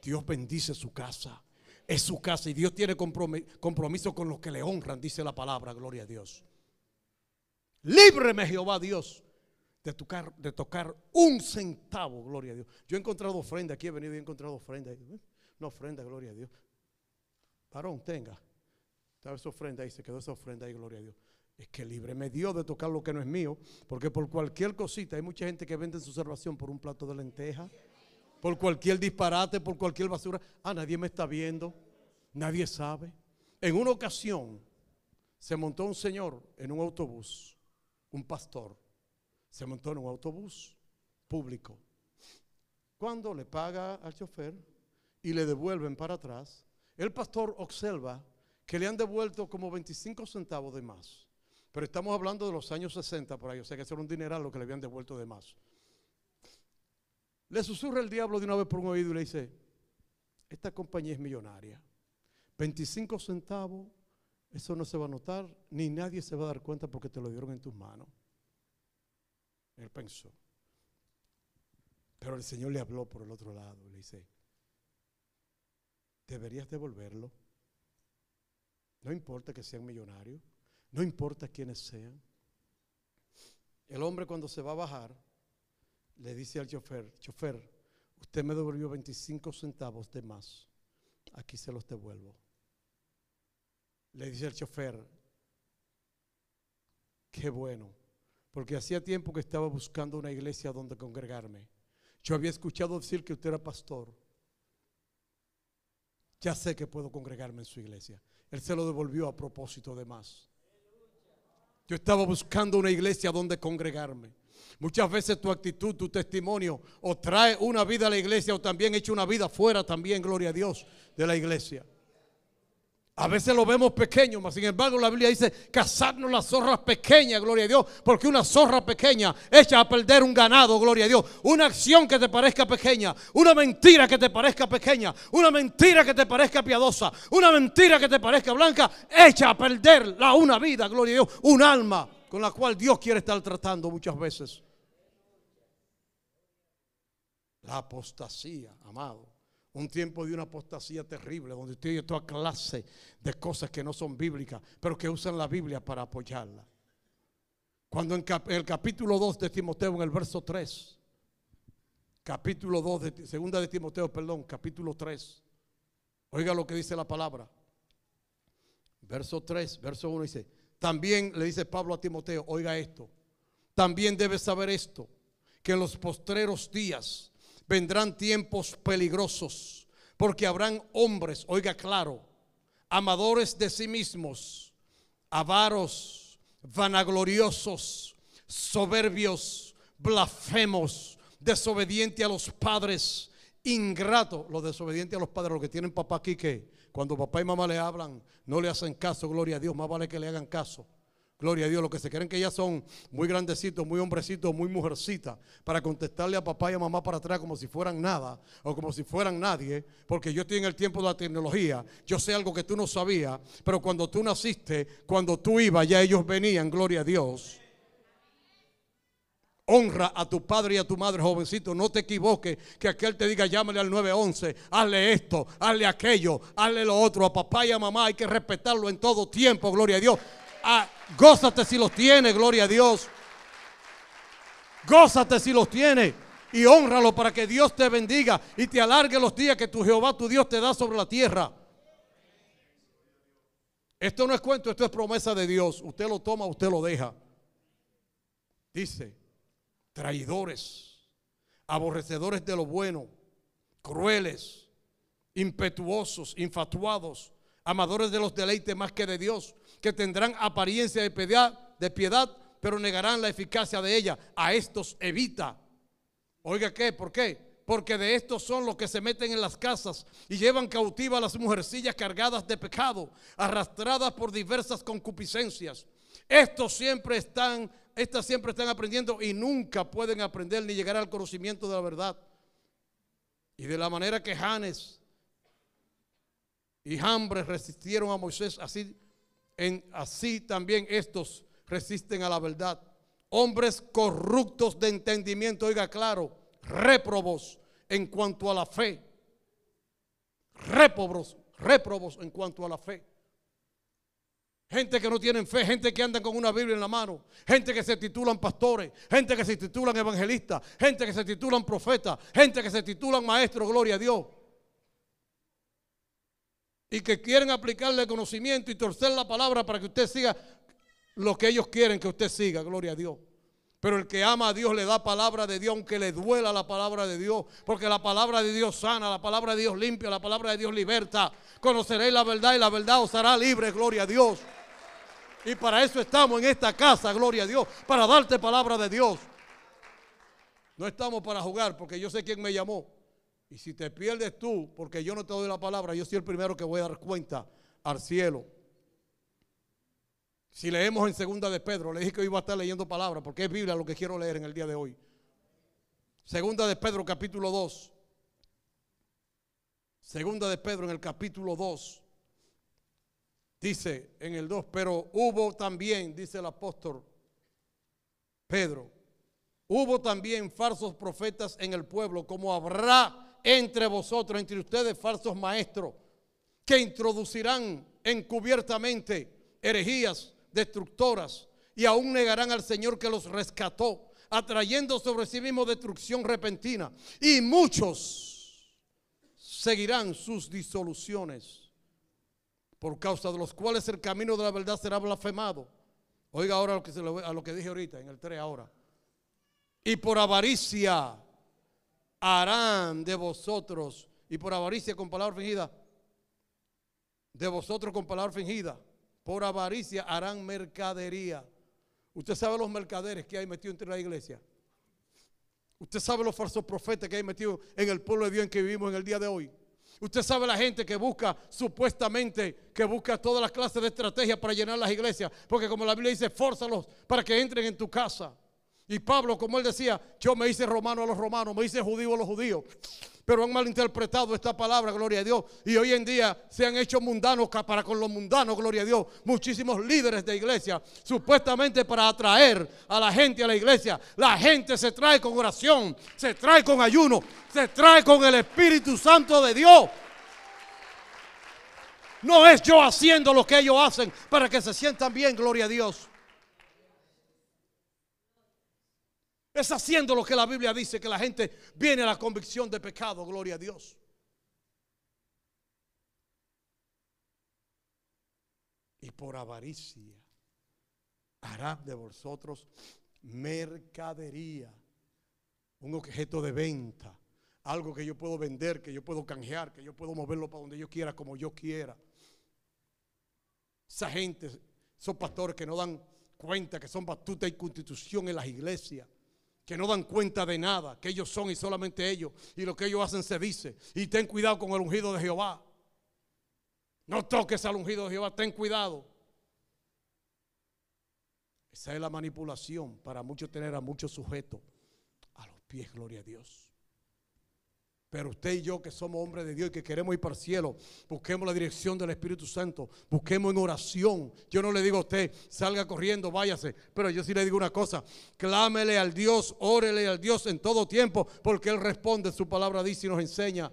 Dios bendice su casa. Es su casa y Dios tiene compromiso con los que le honran, dice la palabra, gloria a Dios. Líbreme Jehová Dios de tocar, de tocar un centavo, gloria a Dios. Yo he encontrado ofrenda, aquí he venido y he encontrado ofrenda. Una ofrenda, gloria a Dios. Varón, tenga. Estaba esa ofrenda ahí, se quedó esa ofrenda ahí, gloria a Dios. Es que libre me dio de tocar lo que no es mío, porque por cualquier cosita hay mucha gente que vende su salvación por un plato de lenteja, por cualquier disparate, por cualquier basura. Ah, nadie me está viendo, nadie sabe. En una ocasión se montó un señor en un autobús, un pastor, se montó en un autobús público. Cuando le paga al chofer y le devuelven para atrás, el pastor observa que le han devuelto como 25 centavos de más. Pero estamos hablando de los años 60 por ahí, o sea que eso era un dineral lo que le habían devuelto de más. Le susurra el diablo de una vez por un oído y le dice, esta compañía es millonaria. 25 centavos, eso no se va a notar, ni nadie se va a dar cuenta porque te lo dieron en tus manos. Él pensó. Pero el Señor le habló por el otro lado, le dice, deberías devolverlo. No importa que sean millonarios, no importa quiénes sean. El hombre cuando se va a bajar, le dice al chofer, chofer, usted me devolvió 25 centavos de más, aquí se los devuelvo. Le dice al chofer, qué bueno, porque hacía tiempo que estaba buscando una iglesia donde congregarme. Yo había escuchado decir que usted era pastor. Ya sé que puedo congregarme en su iglesia. Él se lo devolvió a propósito de más. Yo estaba buscando una iglesia donde congregarme. Muchas veces tu actitud, tu testimonio, o trae una vida a la iglesia o también echa una vida fuera también, gloria a Dios, de la iglesia. A veces lo vemos pequeño, mas sin embargo la Biblia dice, cazarnos las zorras pequeñas, gloria a Dios, porque una zorra pequeña echa a perder un ganado, gloria a Dios. Una acción que te parezca pequeña, una mentira que te parezca pequeña, una mentira que te parezca piadosa, una mentira que te parezca blanca, echa a perder la una vida, gloria a Dios, un alma con la cual Dios quiere estar tratando muchas veces. La apostasía, amado un tiempo de una apostasía terrible, donde usted oye toda clase de cosas que no son bíblicas, pero que usan la Biblia para apoyarla. Cuando en el capítulo 2 de Timoteo, en el verso 3, capítulo 2 segunda de Timoteo, perdón, capítulo 3. Oiga lo que dice la palabra. Verso 3, verso 1 dice, también le dice Pablo a Timoteo, oiga esto, también debes saber esto, que en los postreros días vendrán tiempos peligrosos, porque habrán hombres, oiga claro, amadores de sí mismos, avaros, vanagloriosos, soberbios, blasfemos, desobedientes a los padres, ingrato, los desobedientes a los padres, los que tienen papá aquí que cuando papá y mamá le hablan, no le hacen caso, gloria a Dios, más vale que le hagan caso. Gloria a Dios, los que se creen que ya son muy grandecitos, muy hombrecitos, muy mujercitas, para contestarle a papá y a mamá para atrás como si fueran nada o como si fueran nadie, porque yo estoy en el tiempo de la tecnología, yo sé algo que tú no sabías, pero cuando tú naciste, cuando tú ibas, ya ellos venían, gloria a Dios. Honra a tu padre y a tu madre, jovencito. No te equivoques que aquel te diga, llámale al 911, hazle esto, hazle aquello, hazle lo otro. A papá y a mamá hay que respetarlo en todo tiempo, gloria a Dios. Ah, gózate si los tiene, gloria a Dios. Gózate si los tiene y honralo para que Dios te bendiga y te alargue los días que tu Jehová, tu Dios, te da sobre la tierra. Esto no es cuento, esto es promesa de Dios. Usted lo toma, usted lo deja. Dice, traidores, aborrecedores de lo bueno, crueles, impetuosos, infatuados, amadores de los deleites más que de Dios, que tendrán apariencia de piedad, de piedad, pero negarán la eficacia de ella. A estos evita. Oiga, ¿qué? ¿Por qué? Porque de estos son los que se meten en las casas y llevan cautiva a las mujercillas cargadas de pecado, arrastradas por diversas concupiscencias. Estos siempre están, estas siempre están aprendiendo y nunca pueden aprender ni llegar al conocimiento de la verdad. Y de la manera que Janes y Jambres resistieron a Moisés, así así también estos resisten a la verdad. Hombres corruptos de entendimiento, oiga claro, réprobos en cuanto a la fe. Réprobos, réprobos en cuanto a la fe. Gente que no tienen fe, gente que anda con una Biblia en la mano, gente que se titulan pastores, gente que se titulan evangelistas, gente que se titulan profetas, gente que se titulan maestro, gloria a Dios y que quieren aplicarle conocimiento y torcer la palabra para que usted siga lo que ellos quieren que usted siga, gloria a Dios. Pero el que ama a Dios le da palabra de Dios, aunque le duela la palabra de Dios, porque la palabra de Dios sana, la palabra de Dios limpia, la palabra de Dios liberta. Conoceréis la verdad y la verdad os hará libre, gloria a Dios. Y para eso estamos en esta casa, gloria a Dios, para darte palabra de Dios. No estamos para jugar, porque yo sé quién me llamó. Y si te pierdes tú, porque yo no te doy la palabra, yo soy el primero que voy a dar cuenta al cielo. Si leemos en segunda de Pedro, le dije que hoy iba a estar leyendo palabras porque es Biblia lo que quiero leer en el día de hoy. Segunda de Pedro, capítulo 2. Segunda de Pedro, en el capítulo 2. Dice en el 2, pero hubo también, dice el apóstol Pedro, hubo también falsos profetas en el pueblo, como habrá entre vosotros, entre ustedes, falsos maestros, que introducirán encubiertamente herejías destructoras y aún negarán al Señor que los rescató, atrayendo sobre sí mismo destrucción repentina. Y muchos seguirán sus disoluciones, por causa de los cuales el camino de la verdad será blasfemado. Oiga ahora lo que se a lo que dije ahorita, en el 3 ahora. Y por avaricia harán de vosotros, y por avaricia con palabra fingida, de vosotros con palabra fingida, por avaricia harán mercadería. Usted sabe los mercaderes que hay metidos entre la iglesia. Usted sabe los falsos profetas que hay metidos en el pueblo de Dios en que vivimos en el día de hoy. Usted sabe la gente que busca supuestamente, que busca todas las clases de estrategias para llenar las iglesias. Porque como la Biblia dice, fórzalos para que entren en tu casa. Y Pablo, como él decía, yo me hice romano a los romanos, me hice judío a los judíos. Pero han malinterpretado esta palabra, gloria a Dios. Y hoy en día se han hecho mundanos para con los mundanos, gloria a Dios. Muchísimos líderes de iglesia, supuestamente para atraer a la gente a la iglesia. La gente se trae con oración, se trae con ayuno, se trae con el Espíritu Santo de Dios. No es yo haciendo lo que ellos hacen para que se sientan bien, gloria a Dios. Es haciendo lo que la Biblia dice, que la gente viene a la convicción de pecado, gloria a Dios. Y por avaricia hará de vosotros mercadería, un objeto de venta, algo que yo puedo vender, que yo puedo canjear, que yo puedo moverlo para donde yo quiera, como yo quiera. Esa gente, esos pastores que no dan cuenta que son batuta y constitución en las iglesias que no dan cuenta de nada, que ellos son y solamente ellos, y lo que ellos hacen se dice. Y ten cuidado con el ungido de Jehová. No toques al ungido de Jehová, ten cuidado. Esa es la manipulación para muchos tener a muchos sujetos a los pies, gloria a Dios. Pero usted y yo que somos hombres de Dios y que queremos ir para el cielo, busquemos la dirección del Espíritu Santo, busquemos en oración. Yo no le digo a usted, salga corriendo, váyase, pero yo sí le digo una cosa, clámele al Dios, órele al Dios en todo tiempo, porque Él responde, su palabra dice y nos enseña.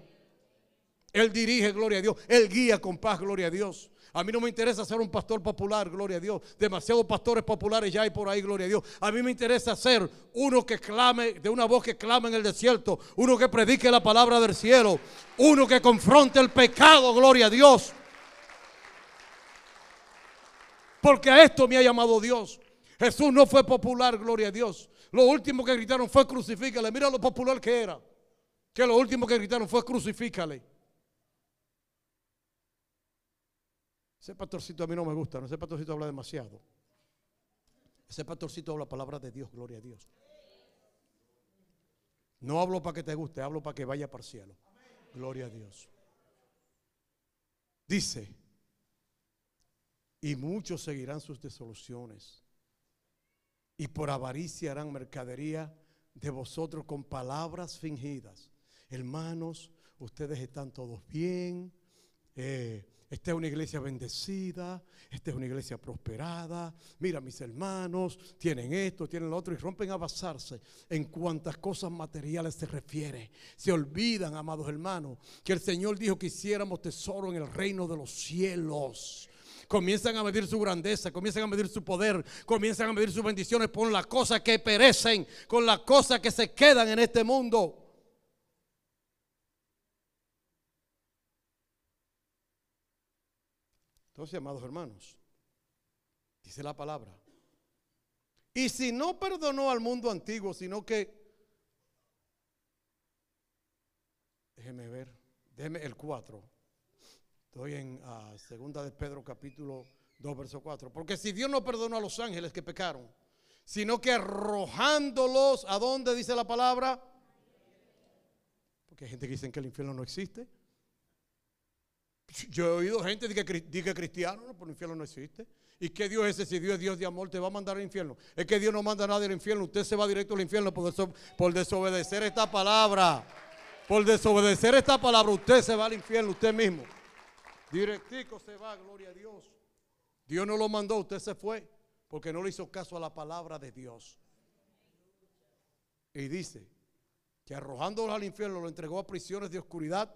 Él dirige, gloria a Dios, Él guía con paz, gloria a Dios. A mí no me interesa ser un pastor popular, gloria a Dios. Demasiados pastores populares ya hay por ahí, gloria a Dios. A mí me interesa ser uno que clame, de una voz que clama en el desierto, uno que predique la palabra del cielo, uno que confronte el pecado, gloria a Dios. Porque a esto me ha llamado Dios. Jesús no fue popular, gloria a Dios. Lo último que gritaron fue crucifícale. Mira lo popular que era. Que lo último que gritaron fue crucifícale. Ese pastorcito a mí no me gusta, no ese pastorcito habla demasiado. Ese pastorcito habla palabras de Dios, gloria a Dios. No hablo para que te guste, hablo para que vaya para el cielo. Gloria a Dios. Dice, y muchos seguirán sus desoluciones, y por avaricia harán mercadería de vosotros con palabras fingidas. Hermanos, ustedes están todos bien. Eh, esta es una iglesia bendecida, esta es una iglesia prosperada. Mira, mis hermanos tienen esto, tienen lo otro y rompen a basarse en cuantas cosas materiales se refiere. Se olvidan, amados hermanos, que el Señor dijo que hiciéramos tesoro en el reino de los cielos. Comienzan a medir su grandeza, comienzan a medir su poder, comienzan a medir sus bendiciones por las cosas que perecen, con las cosas que se quedan en este mundo. Entonces, amados hermanos, dice la palabra. Y si no perdonó al mundo antiguo, sino que, déjeme ver, déjeme el 4. Estoy en 2 ah, segunda de Pedro capítulo 2, verso 4. Porque si Dios no perdonó a los ángeles que pecaron, sino que arrojándolos, ¿a dónde dice la palabra? Porque hay gente que dice que el infierno no existe. Yo he oído gente que dice cristiano, no, pero el infierno no existe. ¿Y qué Dios es ese? Si Dios es Dios de amor, te va a mandar al infierno. Es que Dios no manda a nadie al infierno. Usted se va directo al infierno por, desobedecer esta palabra. Por desobedecer esta palabra, usted se va al infierno usted mismo. Directico se va, gloria a Dios. Dios no lo mandó, usted se fue porque no le hizo caso a la palabra de Dios. Y dice que arrojándolo al infierno lo entregó a prisiones de oscuridad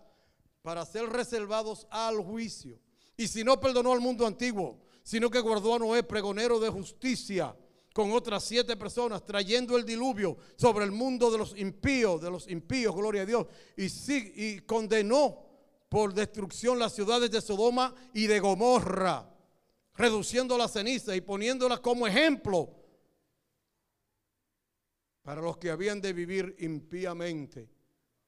para ser reservados al juicio. Y si no perdonó al mundo antiguo, sino que guardó a Noé, pregonero de justicia, con otras siete personas, trayendo el diluvio sobre el mundo de los impíos, de los impíos, gloria a Dios, y, y condenó por destrucción las ciudades de Sodoma y de Gomorra, reduciendo la ceniza y poniéndolas como ejemplo para los que habían de vivir impíamente.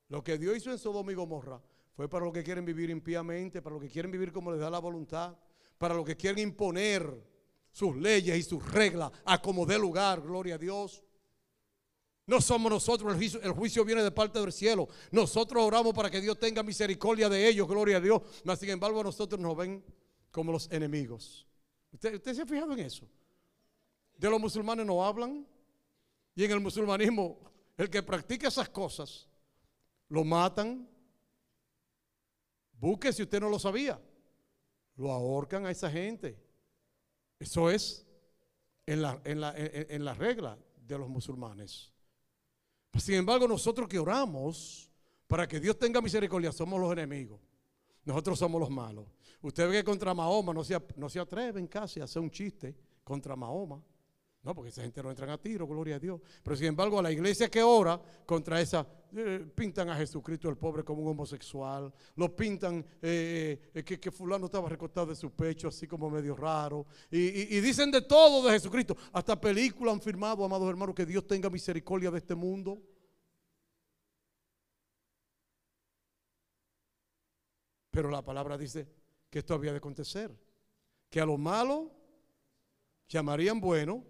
Lo que Dios hizo en Sodoma y Gomorra fue para los que quieren vivir impíamente, para los que quieren vivir como les da la voluntad, para los que quieren imponer sus leyes y sus reglas a como dé lugar, gloria a Dios. No somos nosotros, el juicio, viene de parte del cielo. Nosotros oramos para que Dios tenga misericordia de ellos, gloria a Dios. Mas sin embargo, nosotros nos ven como los enemigos. ¿Usted, se ha fijado en eso? De los musulmanes no hablan. Y en el musulmanismo, el que practica esas cosas, lo matan, Busque si usted no lo sabía. Lo ahorcan a esa gente. Eso es en la, en la, regla de los musulmanes. Pues, sin embargo, nosotros que oramos para que Dios tenga misericordia, somos los enemigos. Nosotros somos los malos. Usted ve que contra Mahoma no no se atreven casi a hacer un chiste contra Mahoma. No, porque esa gente no entran a tiro, gloria a Dios. Pero sin embargo, a la iglesia que ora contra esa, eh, pintan a Jesucristo el pobre como un homosexual, lo pintan eh, eh, que, fulano estaba recortado de su pecho, así como medio raro, y, dicen de todo de Jesucristo. Hasta películas han firmado, amados hermanos, que Dios tenga misericordia de este mundo. Pero la palabra dice que esto había de acontecer, que a lo malo llamarían bueno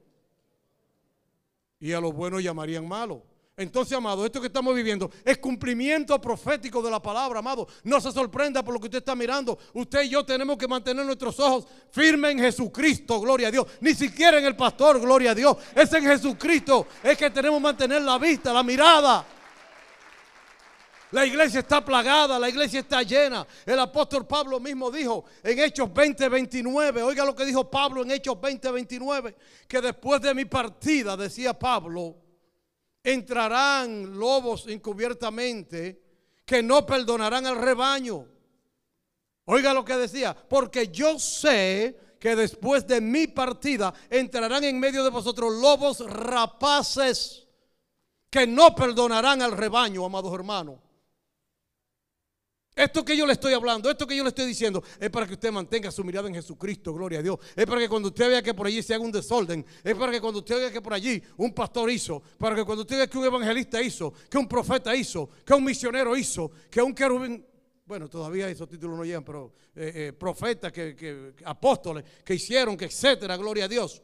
y a los buenos llamarían malos. Entonces, amado, esto que estamos viviendo es cumplimiento profético de la palabra, amado. No se sorprenda por lo que usted está mirando. Usted y yo tenemos que mantener nuestros ojos firmes en Jesucristo, gloria a Dios. Ni siquiera en el pastor, gloria a Dios. Es en Jesucristo. Es que tenemos que mantener la vista, la mirada. La iglesia está plagada, la iglesia está llena. El apóstol Pablo mismo dijo en Hechos 20:29. oiga lo que dijo Pablo en Hechos 20:29, que después de mi partida, decía Pablo, entrarán lobos encubiertamente que no perdonarán al rebaño. Oiga lo que decía, porque yo sé que después de mi partida entrarán en medio de vosotros lobos rapaces que no perdonarán al rebaño, amados hermanos. Esto que yo le estoy hablando, esto que yo le estoy diciendo, es para que usted mantenga su mirada en Jesucristo, gloria a Dios. Es para que cuando usted vea que por allí se haga un desorden, es para que cuando usted vea que por allí un pastor hizo, para que cuando usted vea que un evangelista hizo, que un profeta hizo, que un misionero hizo, que un querubín, bueno, todavía esos títulos no llegan, pero eh, eh, profetas, que, apóstoles, que hicieron, que etcétera, gloria a Dios.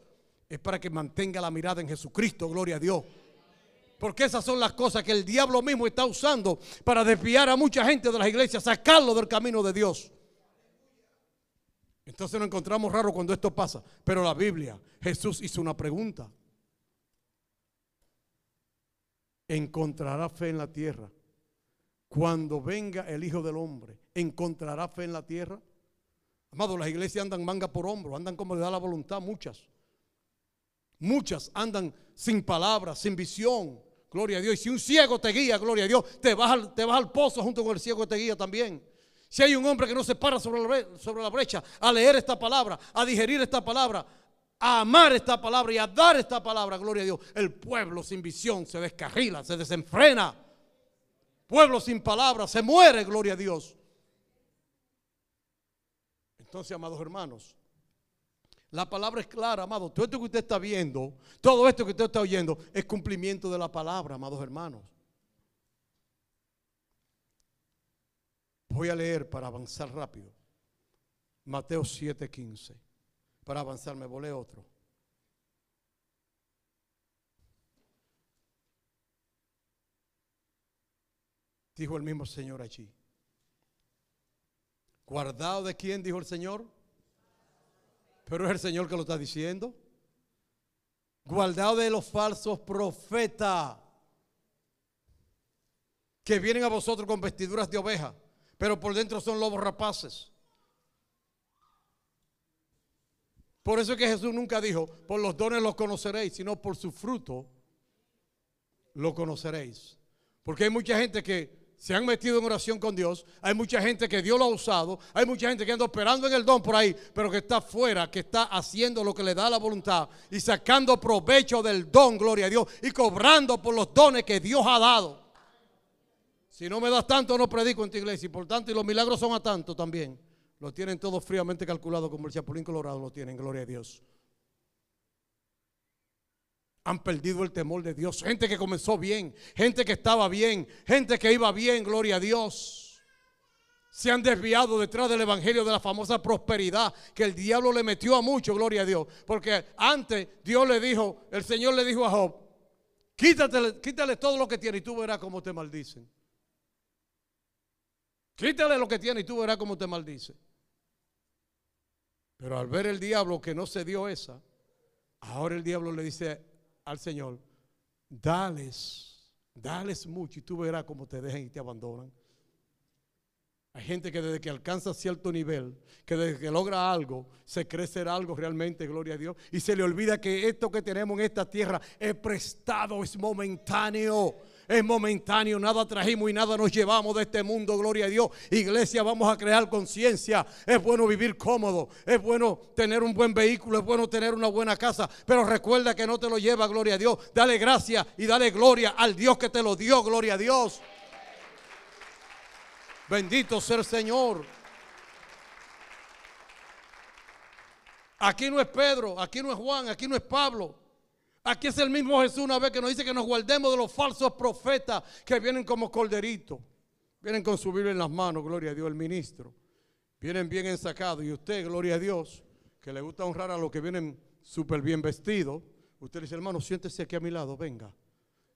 Es para que mantenga la mirada en Jesucristo, gloria a Dios. Porque esas son las cosas que el diablo mismo está usando para desviar a mucha gente de las iglesias, sacarlo del camino de Dios. Entonces nos encontramos raro cuando esto pasa. Pero la Biblia, Jesús hizo una pregunta. ¿Encontrará fe en la tierra? Cuando venga el Hijo del Hombre, ¿encontrará fe en la tierra? Amado, las iglesias andan manga por hombro, andan como le da la voluntad, muchas. Muchas andan sin palabras, sin visión, Gloria a Dios. Y si un ciego te guía, gloria a Dios, te vas al, te vas al pozo junto con el ciego que te guía también. Si hay un hombre que no se para sobre la, sobre la brecha a leer esta palabra, a digerir esta palabra, a amar esta palabra y a dar esta palabra, gloria a Dios, el pueblo sin visión se descarrila, se desenfrena. Pueblo sin palabra se muere, gloria a Dios. Entonces, amados hermanos, la palabra es clara, amado. Todo esto que usted está viendo, todo esto que usted está oyendo, es cumplimiento de la palabra, amados hermanos. Voy a leer para avanzar rápido. Mateo 7:15. Para avanzar me volé otro. Dijo el mismo Señor allí. Guardado de quién, dijo el Señor pero es el Señor que lo está diciendo. Guardado de los falsos profetas que vienen a vosotros con vestiduras de oveja, pero por dentro son lobos rapaces. Por eso es que Jesús nunca dijo, por los dones los conoceréis, sino por su fruto lo conoceréis. Porque hay mucha gente que se han metido en oración con Dios. Hay mucha gente que Dios lo ha usado. Hay mucha gente que anda esperando en el don por ahí, pero que está fuera, que está haciendo lo que le da la voluntad y sacando provecho del don, gloria a Dios, y cobrando por los dones que Dios ha dado. Si no me das tanto, no predico en tu iglesia. Y por tanto, y los milagros son a tanto también. Lo tienen todos fríamente calculado como el Chapulín Colorado lo tienen, gloria a Dios han perdido el temor de Dios. Gente que comenzó bien, gente que estaba bien, gente que iba bien, gloria a Dios. Se han desviado detrás del Evangelio de la famosa prosperidad que el diablo le metió a mucho gloria a Dios. Porque antes Dios le dijo, el Señor le dijo a Job, quítale todo lo que tiene y tú verás cómo te maldicen. Quítale lo que tiene y tú verás cómo te maldice. Pero al ver el diablo que no se dio esa, ahora el diablo le dice al Señor, dales, dales mucho y tú verás cómo te dejan y te abandonan. Hay gente que desde que alcanza cierto nivel, que desde que logra algo, se cree algo realmente, gloria a Dios, y se le olvida que esto que tenemos en esta tierra es prestado, es momentáneo es momentáneo, nada trajimos y nada nos llevamos de este mundo, gloria a Dios. Iglesia, vamos a crear conciencia, es bueno vivir cómodo, es bueno tener un buen vehículo, es bueno tener una buena casa, pero recuerda que no te lo lleva, gloria a Dios. Dale gracias y dale gloria al Dios que te lo dio, gloria a Dios. Bendito sea el Señor. Aquí no es Pedro, aquí no es Juan, aquí no es Pablo. Aquí es el mismo Jesús una vez que nos dice que nos guardemos de los falsos profetas que vienen como corderitos. Vienen con su Biblia en las manos, gloria a Dios, el ministro. Vienen bien ensacados. Y usted, gloria a Dios, que le gusta honrar a los que vienen súper bien vestidos. Usted le dice, hermano, siéntese aquí a mi lado, venga.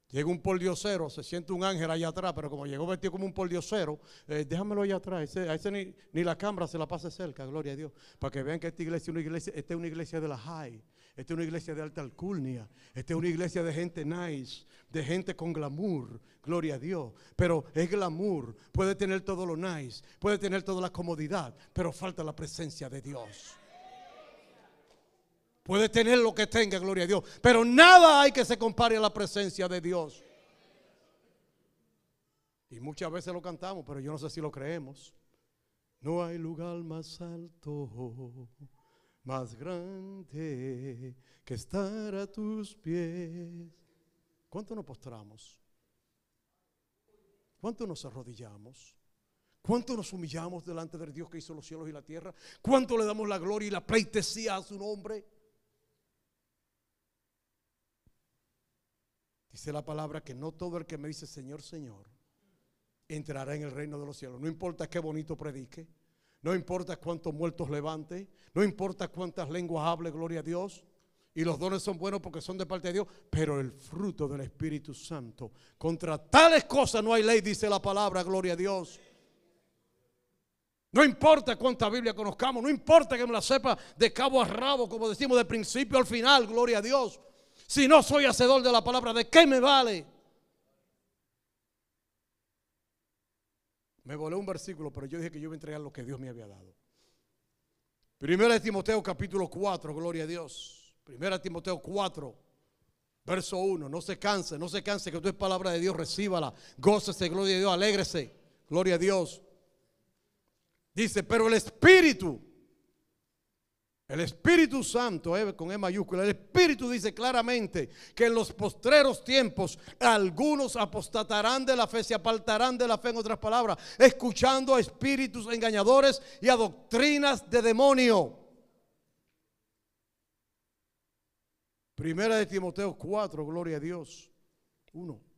Llega un poldiosero, se siente un ángel allá atrás, pero como llegó vestido como un poldiosero, eh, déjamelo allá atrás. a ese ni, la cámara se la pase cerca, gloria a Dios. Para que vean que esta iglesia, una iglesia, esta es una iglesia de la high. Esta es una iglesia de alta alcurnia. Esta es una iglesia de gente nice, de gente con glamour. Gloria a Dios. Pero es glamour. Puede tener todo lo nice, puede tener toda la comodidad, pero falta la presencia de Dios. Puede tener lo que tenga, gloria a Dios. Pero nada hay que se compare a la presencia de Dios. Y muchas veces lo cantamos, pero yo no sé si lo creemos. No hay lugar más alto más grande que estar a tus pies. ¿Cuánto nos postramos? ¿Cuánto nos arrodillamos? ¿Cuánto nos humillamos delante del Dios que hizo los cielos y la tierra? ¿Cuánto le damos la gloria y la pleitesía a su nombre? Dice la palabra que no todo el que me dice Señor, Señor, entrará en el reino de los cielos. No importa qué bonito predique. No importa cuántos muertos levante, no importa cuántas lenguas hable, gloria a Dios. Y los dones son buenos porque son de parte de Dios, pero el fruto del Espíritu Santo. Contra tales cosas no hay ley, dice la palabra, gloria a Dios. No importa cuánta Biblia conozcamos, no importa que me la sepa de cabo a rabo, como decimos, de principio al final, gloria a Dios. Si no soy hacedor de la palabra, ¿de qué me vale? Me volé un versículo, pero yo dije que yo iba a entregar lo que Dios me había dado. Primera de Timoteo capítulo 4, gloria a Dios. Primera de Timoteo 4, verso 1. No se canse, no se canse, que tú es palabra de Dios, recíbala. Gócese, gloria a Dios, alégrese, gloria a Dios. Dice, pero el Espíritu el Espíritu Santo, eh, con E mayúscula, el Espíritu dice claramente que en los postreros tiempos algunos apostatarán de la fe, se apartarán de la fe, en otras palabras, escuchando a espíritus engañadores y a doctrinas de demonio. Primera de Timoteo 4, gloria a Dios. 1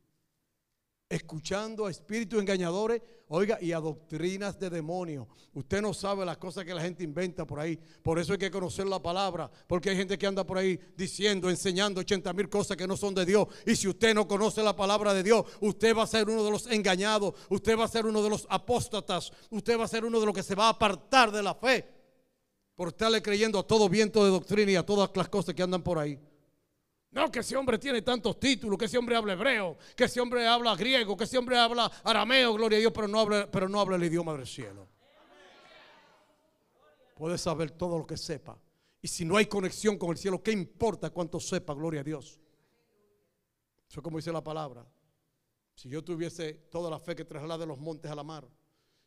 escuchando a espíritus engañadores, oiga, y a doctrinas de demonios. Usted no sabe las cosas que la gente inventa por ahí. Por eso hay que conocer la palabra, porque hay gente que anda por ahí diciendo, enseñando 80 mil cosas que no son de Dios. Y si usted no conoce la palabra de Dios, usted va a ser uno de los engañados, usted va a ser uno de los apóstatas, usted va a ser uno de los que se va a apartar de la fe por estarle creyendo a todo viento de doctrina y a todas las cosas que andan por ahí. No, que ese hombre tiene tantos títulos, que ese hombre habla hebreo, que ese hombre habla griego, que ese hombre habla arameo, gloria a Dios, pero no habla, pero no habla el idioma del cielo. Puede saber todo lo que sepa. Y si no hay conexión con el cielo, ¿qué importa cuánto sepa? Gloria a Dios. Eso es como dice la palabra. Si yo tuviese toda la fe que traslade los montes a la mar,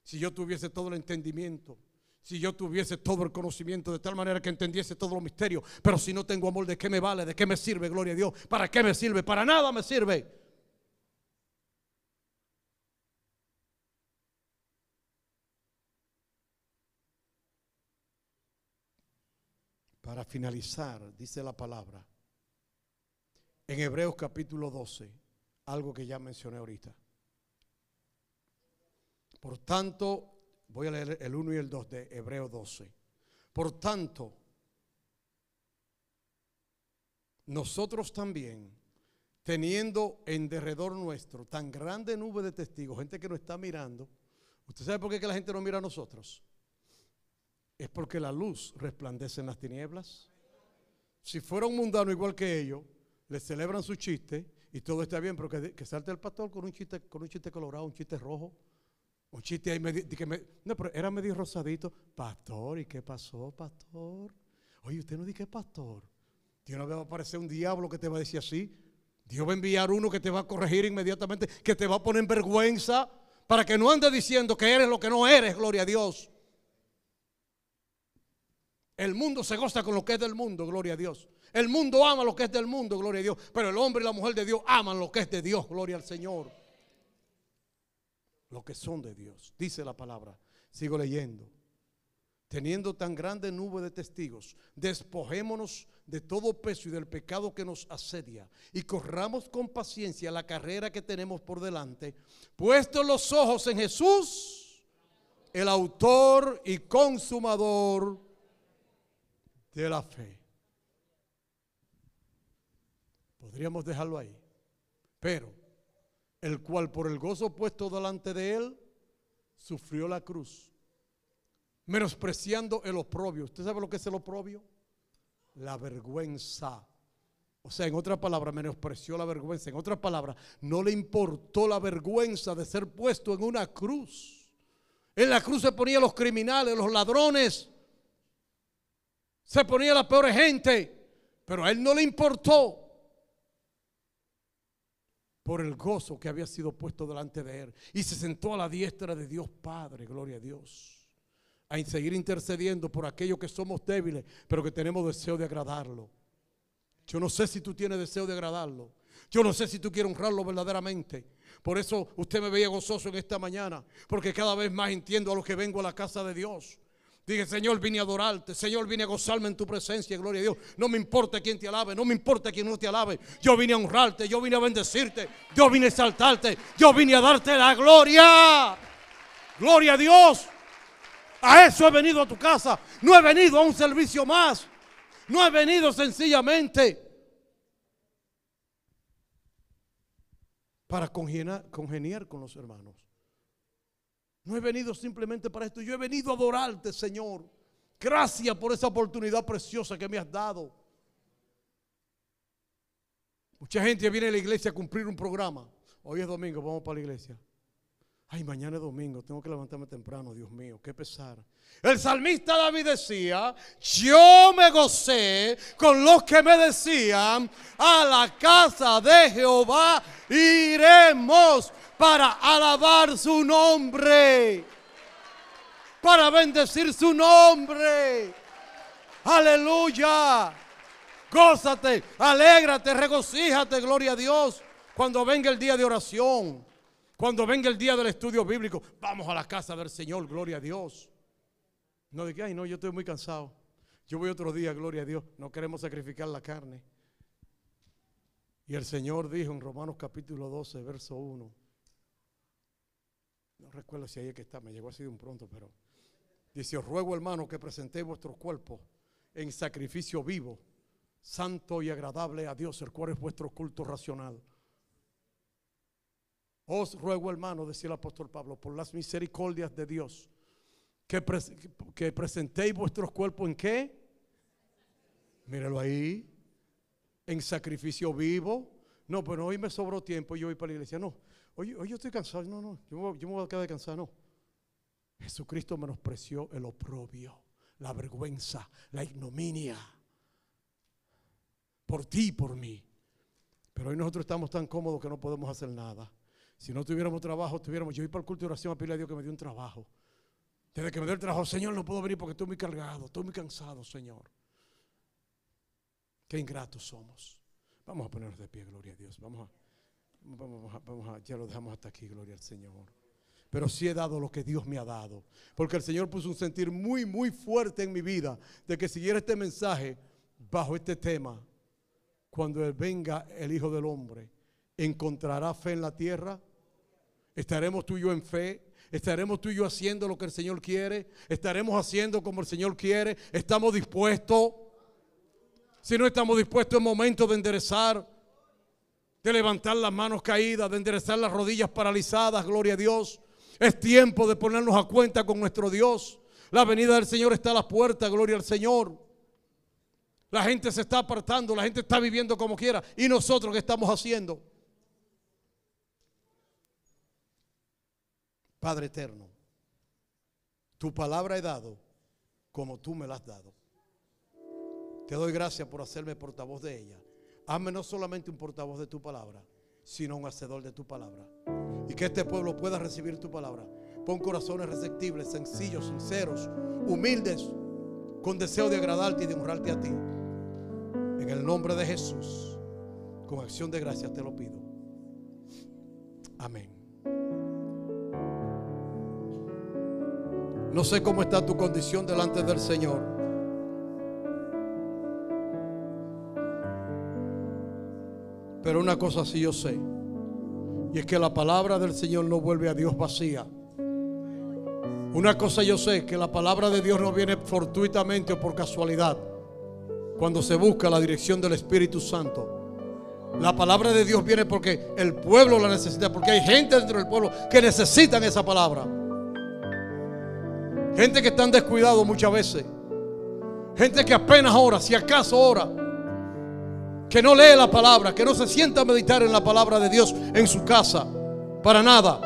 si yo tuviese todo el entendimiento, si yo tuviese todo el conocimiento de tal manera que entendiese todos los misterios, pero si no tengo amor, ¿de qué me vale? ¿De qué me sirve? Gloria a Dios. ¿Para qué me sirve? Para nada me sirve. Para finalizar, dice la palabra, en Hebreos capítulo 12, algo que ya mencioné ahorita. Por tanto, Voy a leer el 1 y el 2 de Hebreo 12. Por tanto, nosotros también, teniendo en derredor nuestro tan grande nube de testigos, gente que nos está mirando, ¿usted sabe por qué que la gente no mira a nosotros? Es porque la luz resplandece en las tinieblas. Si fuera un mundano igual que ellos, le celebran su chiste y todo está bien, pero que, que salte el pastor con un chiste, con un chiste colorado, un chiste rojo un chiste ahí no, pero era medio rosadito. Pastor, ¿y qué pasó, pastor? Oye, usted no dice que pastor. Dios no va a aparecer un diablo que te va a decir así. Dios va a enviar uno que te va a corregir inmediatamente, que te va a poner en vergüenza, para que no andes diciendo que eres lo que no eres, gloria a Dios. El mundo se goza con lo que es del mundo, gloria a Dios. El mundo ama lo que es del mundo, gloria a Dios. Pero el hombre y la mujer de Dios aman lo que es de Dios, gloria al Señor. Lo que son de Dios. Dice la palabra. Sigo leyendo. Teniendo tan grande nube de testigos, despojémonos de todo peso y del pecado que nos asedia y corramos con paciencia la carrera que tenemos por delante, puestos los ojos en Jesús, el autor y consumador de la fe. Podríamos dejarlo ahí, pero el cual por el gozo puesto delante de él sufrió la cruz, menospreciando el oprobio. ¿Usted sabe lo que es el oprobio? La vergüenza. O sea, en otra palabra, menospreció la vergüenza. En otra palabra, no le importó la vergüenza de ser puesto en una cruz. En la cruz se ponían los criminales, los ladrones. Se ponía la peor gente. Pero a él no le importó por el gozo que había sido puesto delante de él. Y se sentó a la diestra de Dios Padre, gloria a Dios, a seguir intercediendo por aquellos que somos débiles, pero que tenemos deseo de agradarlo. Yo no sé si tú tienes deseo de agradarlo. Yo no sé si tú quieres honrarlo verdaderamente. Por eso usted me veía gozoso en esta mañana, porque cada vez más entiendo a los que vengo a la casa de Dios. Dije, Señor, vine a adorarte. Señor, vine a gozarme en tu presencia. Gloria a Dios. No me importa quién te alabe. No me importa quién no te alabe. Yo vine a honrarte. Yo vine a bendecirte. Yo vine a exaltarte. Yo vine a darte la gloria. Gloria a Dios. A eso he venido a tu casa. No he venido a un servicio más. No he venido sencillamente para congeniar, congeniar con los hermanos. No he venido simplemente para esto, yo he venido a adorarte, Señor. Gracias por esa oportunidad preciosa que me has dado. Mucha gente viene a la iglesia a cumplir un programa. Hoy es domingo, vamos para la iglesia. Ay, mañana es domingo, tengo que levantarme temprano, Dios mío, qué pesar. El salmista David decía, yo me gocé con los que me decían, a la casa de Jehová iremos para alabar su nombre, para bendecir su nombre. Aleluya. Gózate, alégrate, regocíjate, gloria a Dios, cuando venga el día de oración. Cuando venga el día del estudio bíblico, vamos a la casa del Señor, gloria a Dios. No diga, ay, no, yo estoy muy cansado. Yo voy otro día, gloria a Dios. No queremos sacrificar la carne. Y el Señor dijo en Romanos capítulo 12, verso 1. No recuerdo si ahí es que está, me llegó así de un pronto, pero dice, os ruego hermano que presentéis vuestros cuerpos en sacrificio vivo, santo y agradable a Dios, el cual es vuestro culto racional. Os ruego, hermano, decía el apóstol Pablo, por las misericordias de Dios, que, presentéis vuestros cuerpos en qué? Míralo ahí, en sacrificio vivo. No, pero hoy me sobró tiempo y yo voy para la iglesia. No, hoy, yo estoy cansado. No, no, yo, yo me voy a quedar cansado. No. Jesucristo menospreció el oprobio, la vergüenza, la ignominia. Por ti y por mí. Pero hoy nosotros estamos tan cómodos que no podemos hacer nada. Si no tuviéramos trabajo, tuviéramos. Yo iba para el culto de oración a pedirle a Dios que me dio un trabajo. Desde que me dio el trabajo, Señor, no puedo venir porque estoy muy cargado, estoy muy cansado, Señor. Qué ingratos somos. Vamos a ponernos de pie, gloria a Dios. Vamos a, vamos a, vamos a, ya lo dejamos hasta aquí, gloria al Señor. Pero sí he dado lo que Dios me ha dado. Porque el Señor puso un sentir muy, muy fuerte en mi vida de que siguiera este mensaje bajo este tema. Cuando Él venga el Hijo del Hombre, ¿encontrará fe en la tierra? Estaremos tú en fe. Estaremos tú haciendo lo que el Señor quiere. Estaremos haciendo como el Señor quiere. Estamos dispuestos. Si no estamos dispuestos, es momento de enderezar, de levantar las manos caídas, de enderezar las rodillas paralizadas. Gloria a Dios. Es tiempo de ponernos a cuenta con nuestro Dios. La venida del Señor está a la puerta, Gloria al Señor. La gente se está apartando, la gente está viviendo como quiera. ¿Y nosotros qué estamos haciendo? Padre eterno, tu palabra he dado como tú me la has dado. Te doy gracias por hacerme portavoz de ella. Hazme no solamente un portavoz de tu palabra, sino un hacedor de tu palabra. Y que este pueblo pueda recibir tu palabra. Pon corazones receptibles, sencillos, sinceros, humildes, con deseo de agradarte y de honrarte a ti. En el nombre de Jesús, con acción de gracias te lo pido. Amén. No sé cómo está tu condición delante del Señor. Pero una cosa sí yo sé. Y es que la palabra del Señor no vuelve a Dios vacía. Una cosa yo sé, que la palabra de Dios no viene fortuitamente o por casualidad. Cuando se busca la dirección del Espíritu Santo. La palabra de Dios viene porque el pueblo la necesita, porque hay gente dentro del pueblo que necesitan esa palabra. Gente que están descuidados muchas veces. Gente que apenas ora, si acaso ora. Que no lee la palabra, que no se sienta a meditar en la palabra de Dios en su casa. Para nada.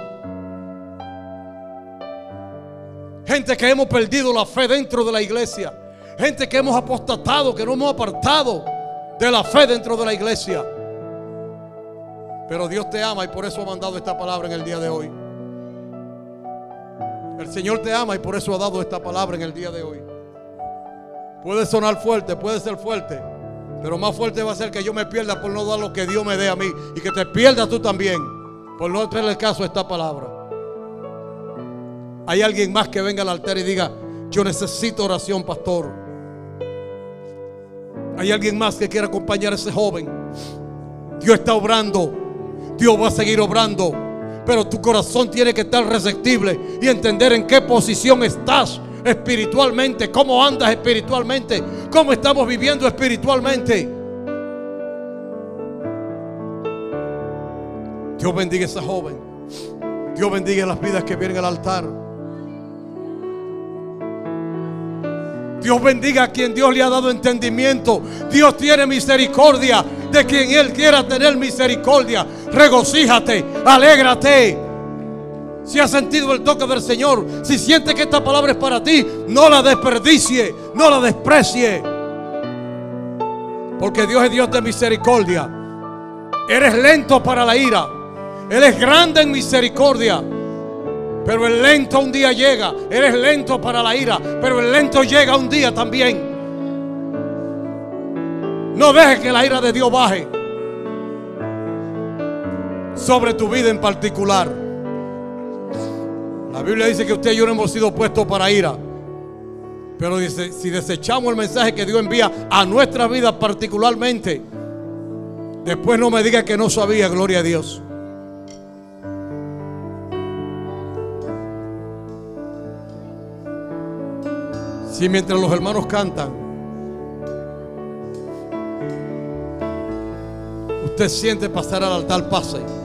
Gente que hemos perdido la fe dentro de la iglesia. Gente que hemos apostatado, que no hemos apartado de la fe dentro de la iglesia. Pero Dios te ama y por eso ha mandado esta palabra en el día de hoy. El Señor te ama y por eso ha dado esta palabra en el día de hoy. Puede sonar fuerte, puede ser fuerte, pero más fuerte va a ser que yo me pierda por no dar lo que Dios me dé a mí y que te pierdas tú también por no el caso a esta palabra. Hay alguien más que venga al altar y diga, yo necesito oración, pastor. Hay alguien más que quiera acompañar a ese joven. Dios está obrando. Dios va a seguir obrando. Pero tu corazón tiene que estar receptible y entender en qué posición estás espiritualmente, cómo andas espiritualmente, cómo estamos viviendo espiritualmente. Dios bendiga a esa joven. Dios bendiga las vidas que vienen al altar. Dios bendiga a quien Dios le ha dado entendimiento. Dios tiene misericordia de quien Él quiera tener misericordia. Regocíjate, alégrate. Si has sentido el toque del Señor, si sientes que esta palabra es para ti, no la desperdicie, no la desprecie. Porque Dios es Dios de misericordia. Eres lento para la ira. Él es grande en misericordia. Pero el lento un día llega. Eres lento para la ira. Pero el lento llega un día también. No dejes que la ira de Dios baje sobre tu vida en particular. La Biblia dice que usted y yo no hemos sido puestos para ira. Pero dice, si desechamos el mensaje que Dios envía a nuestra vida particularmente, después no me diga que no sabía, gloria a Dios. Y mientras los hermanos cantan, usted siente pasar al altar, pase.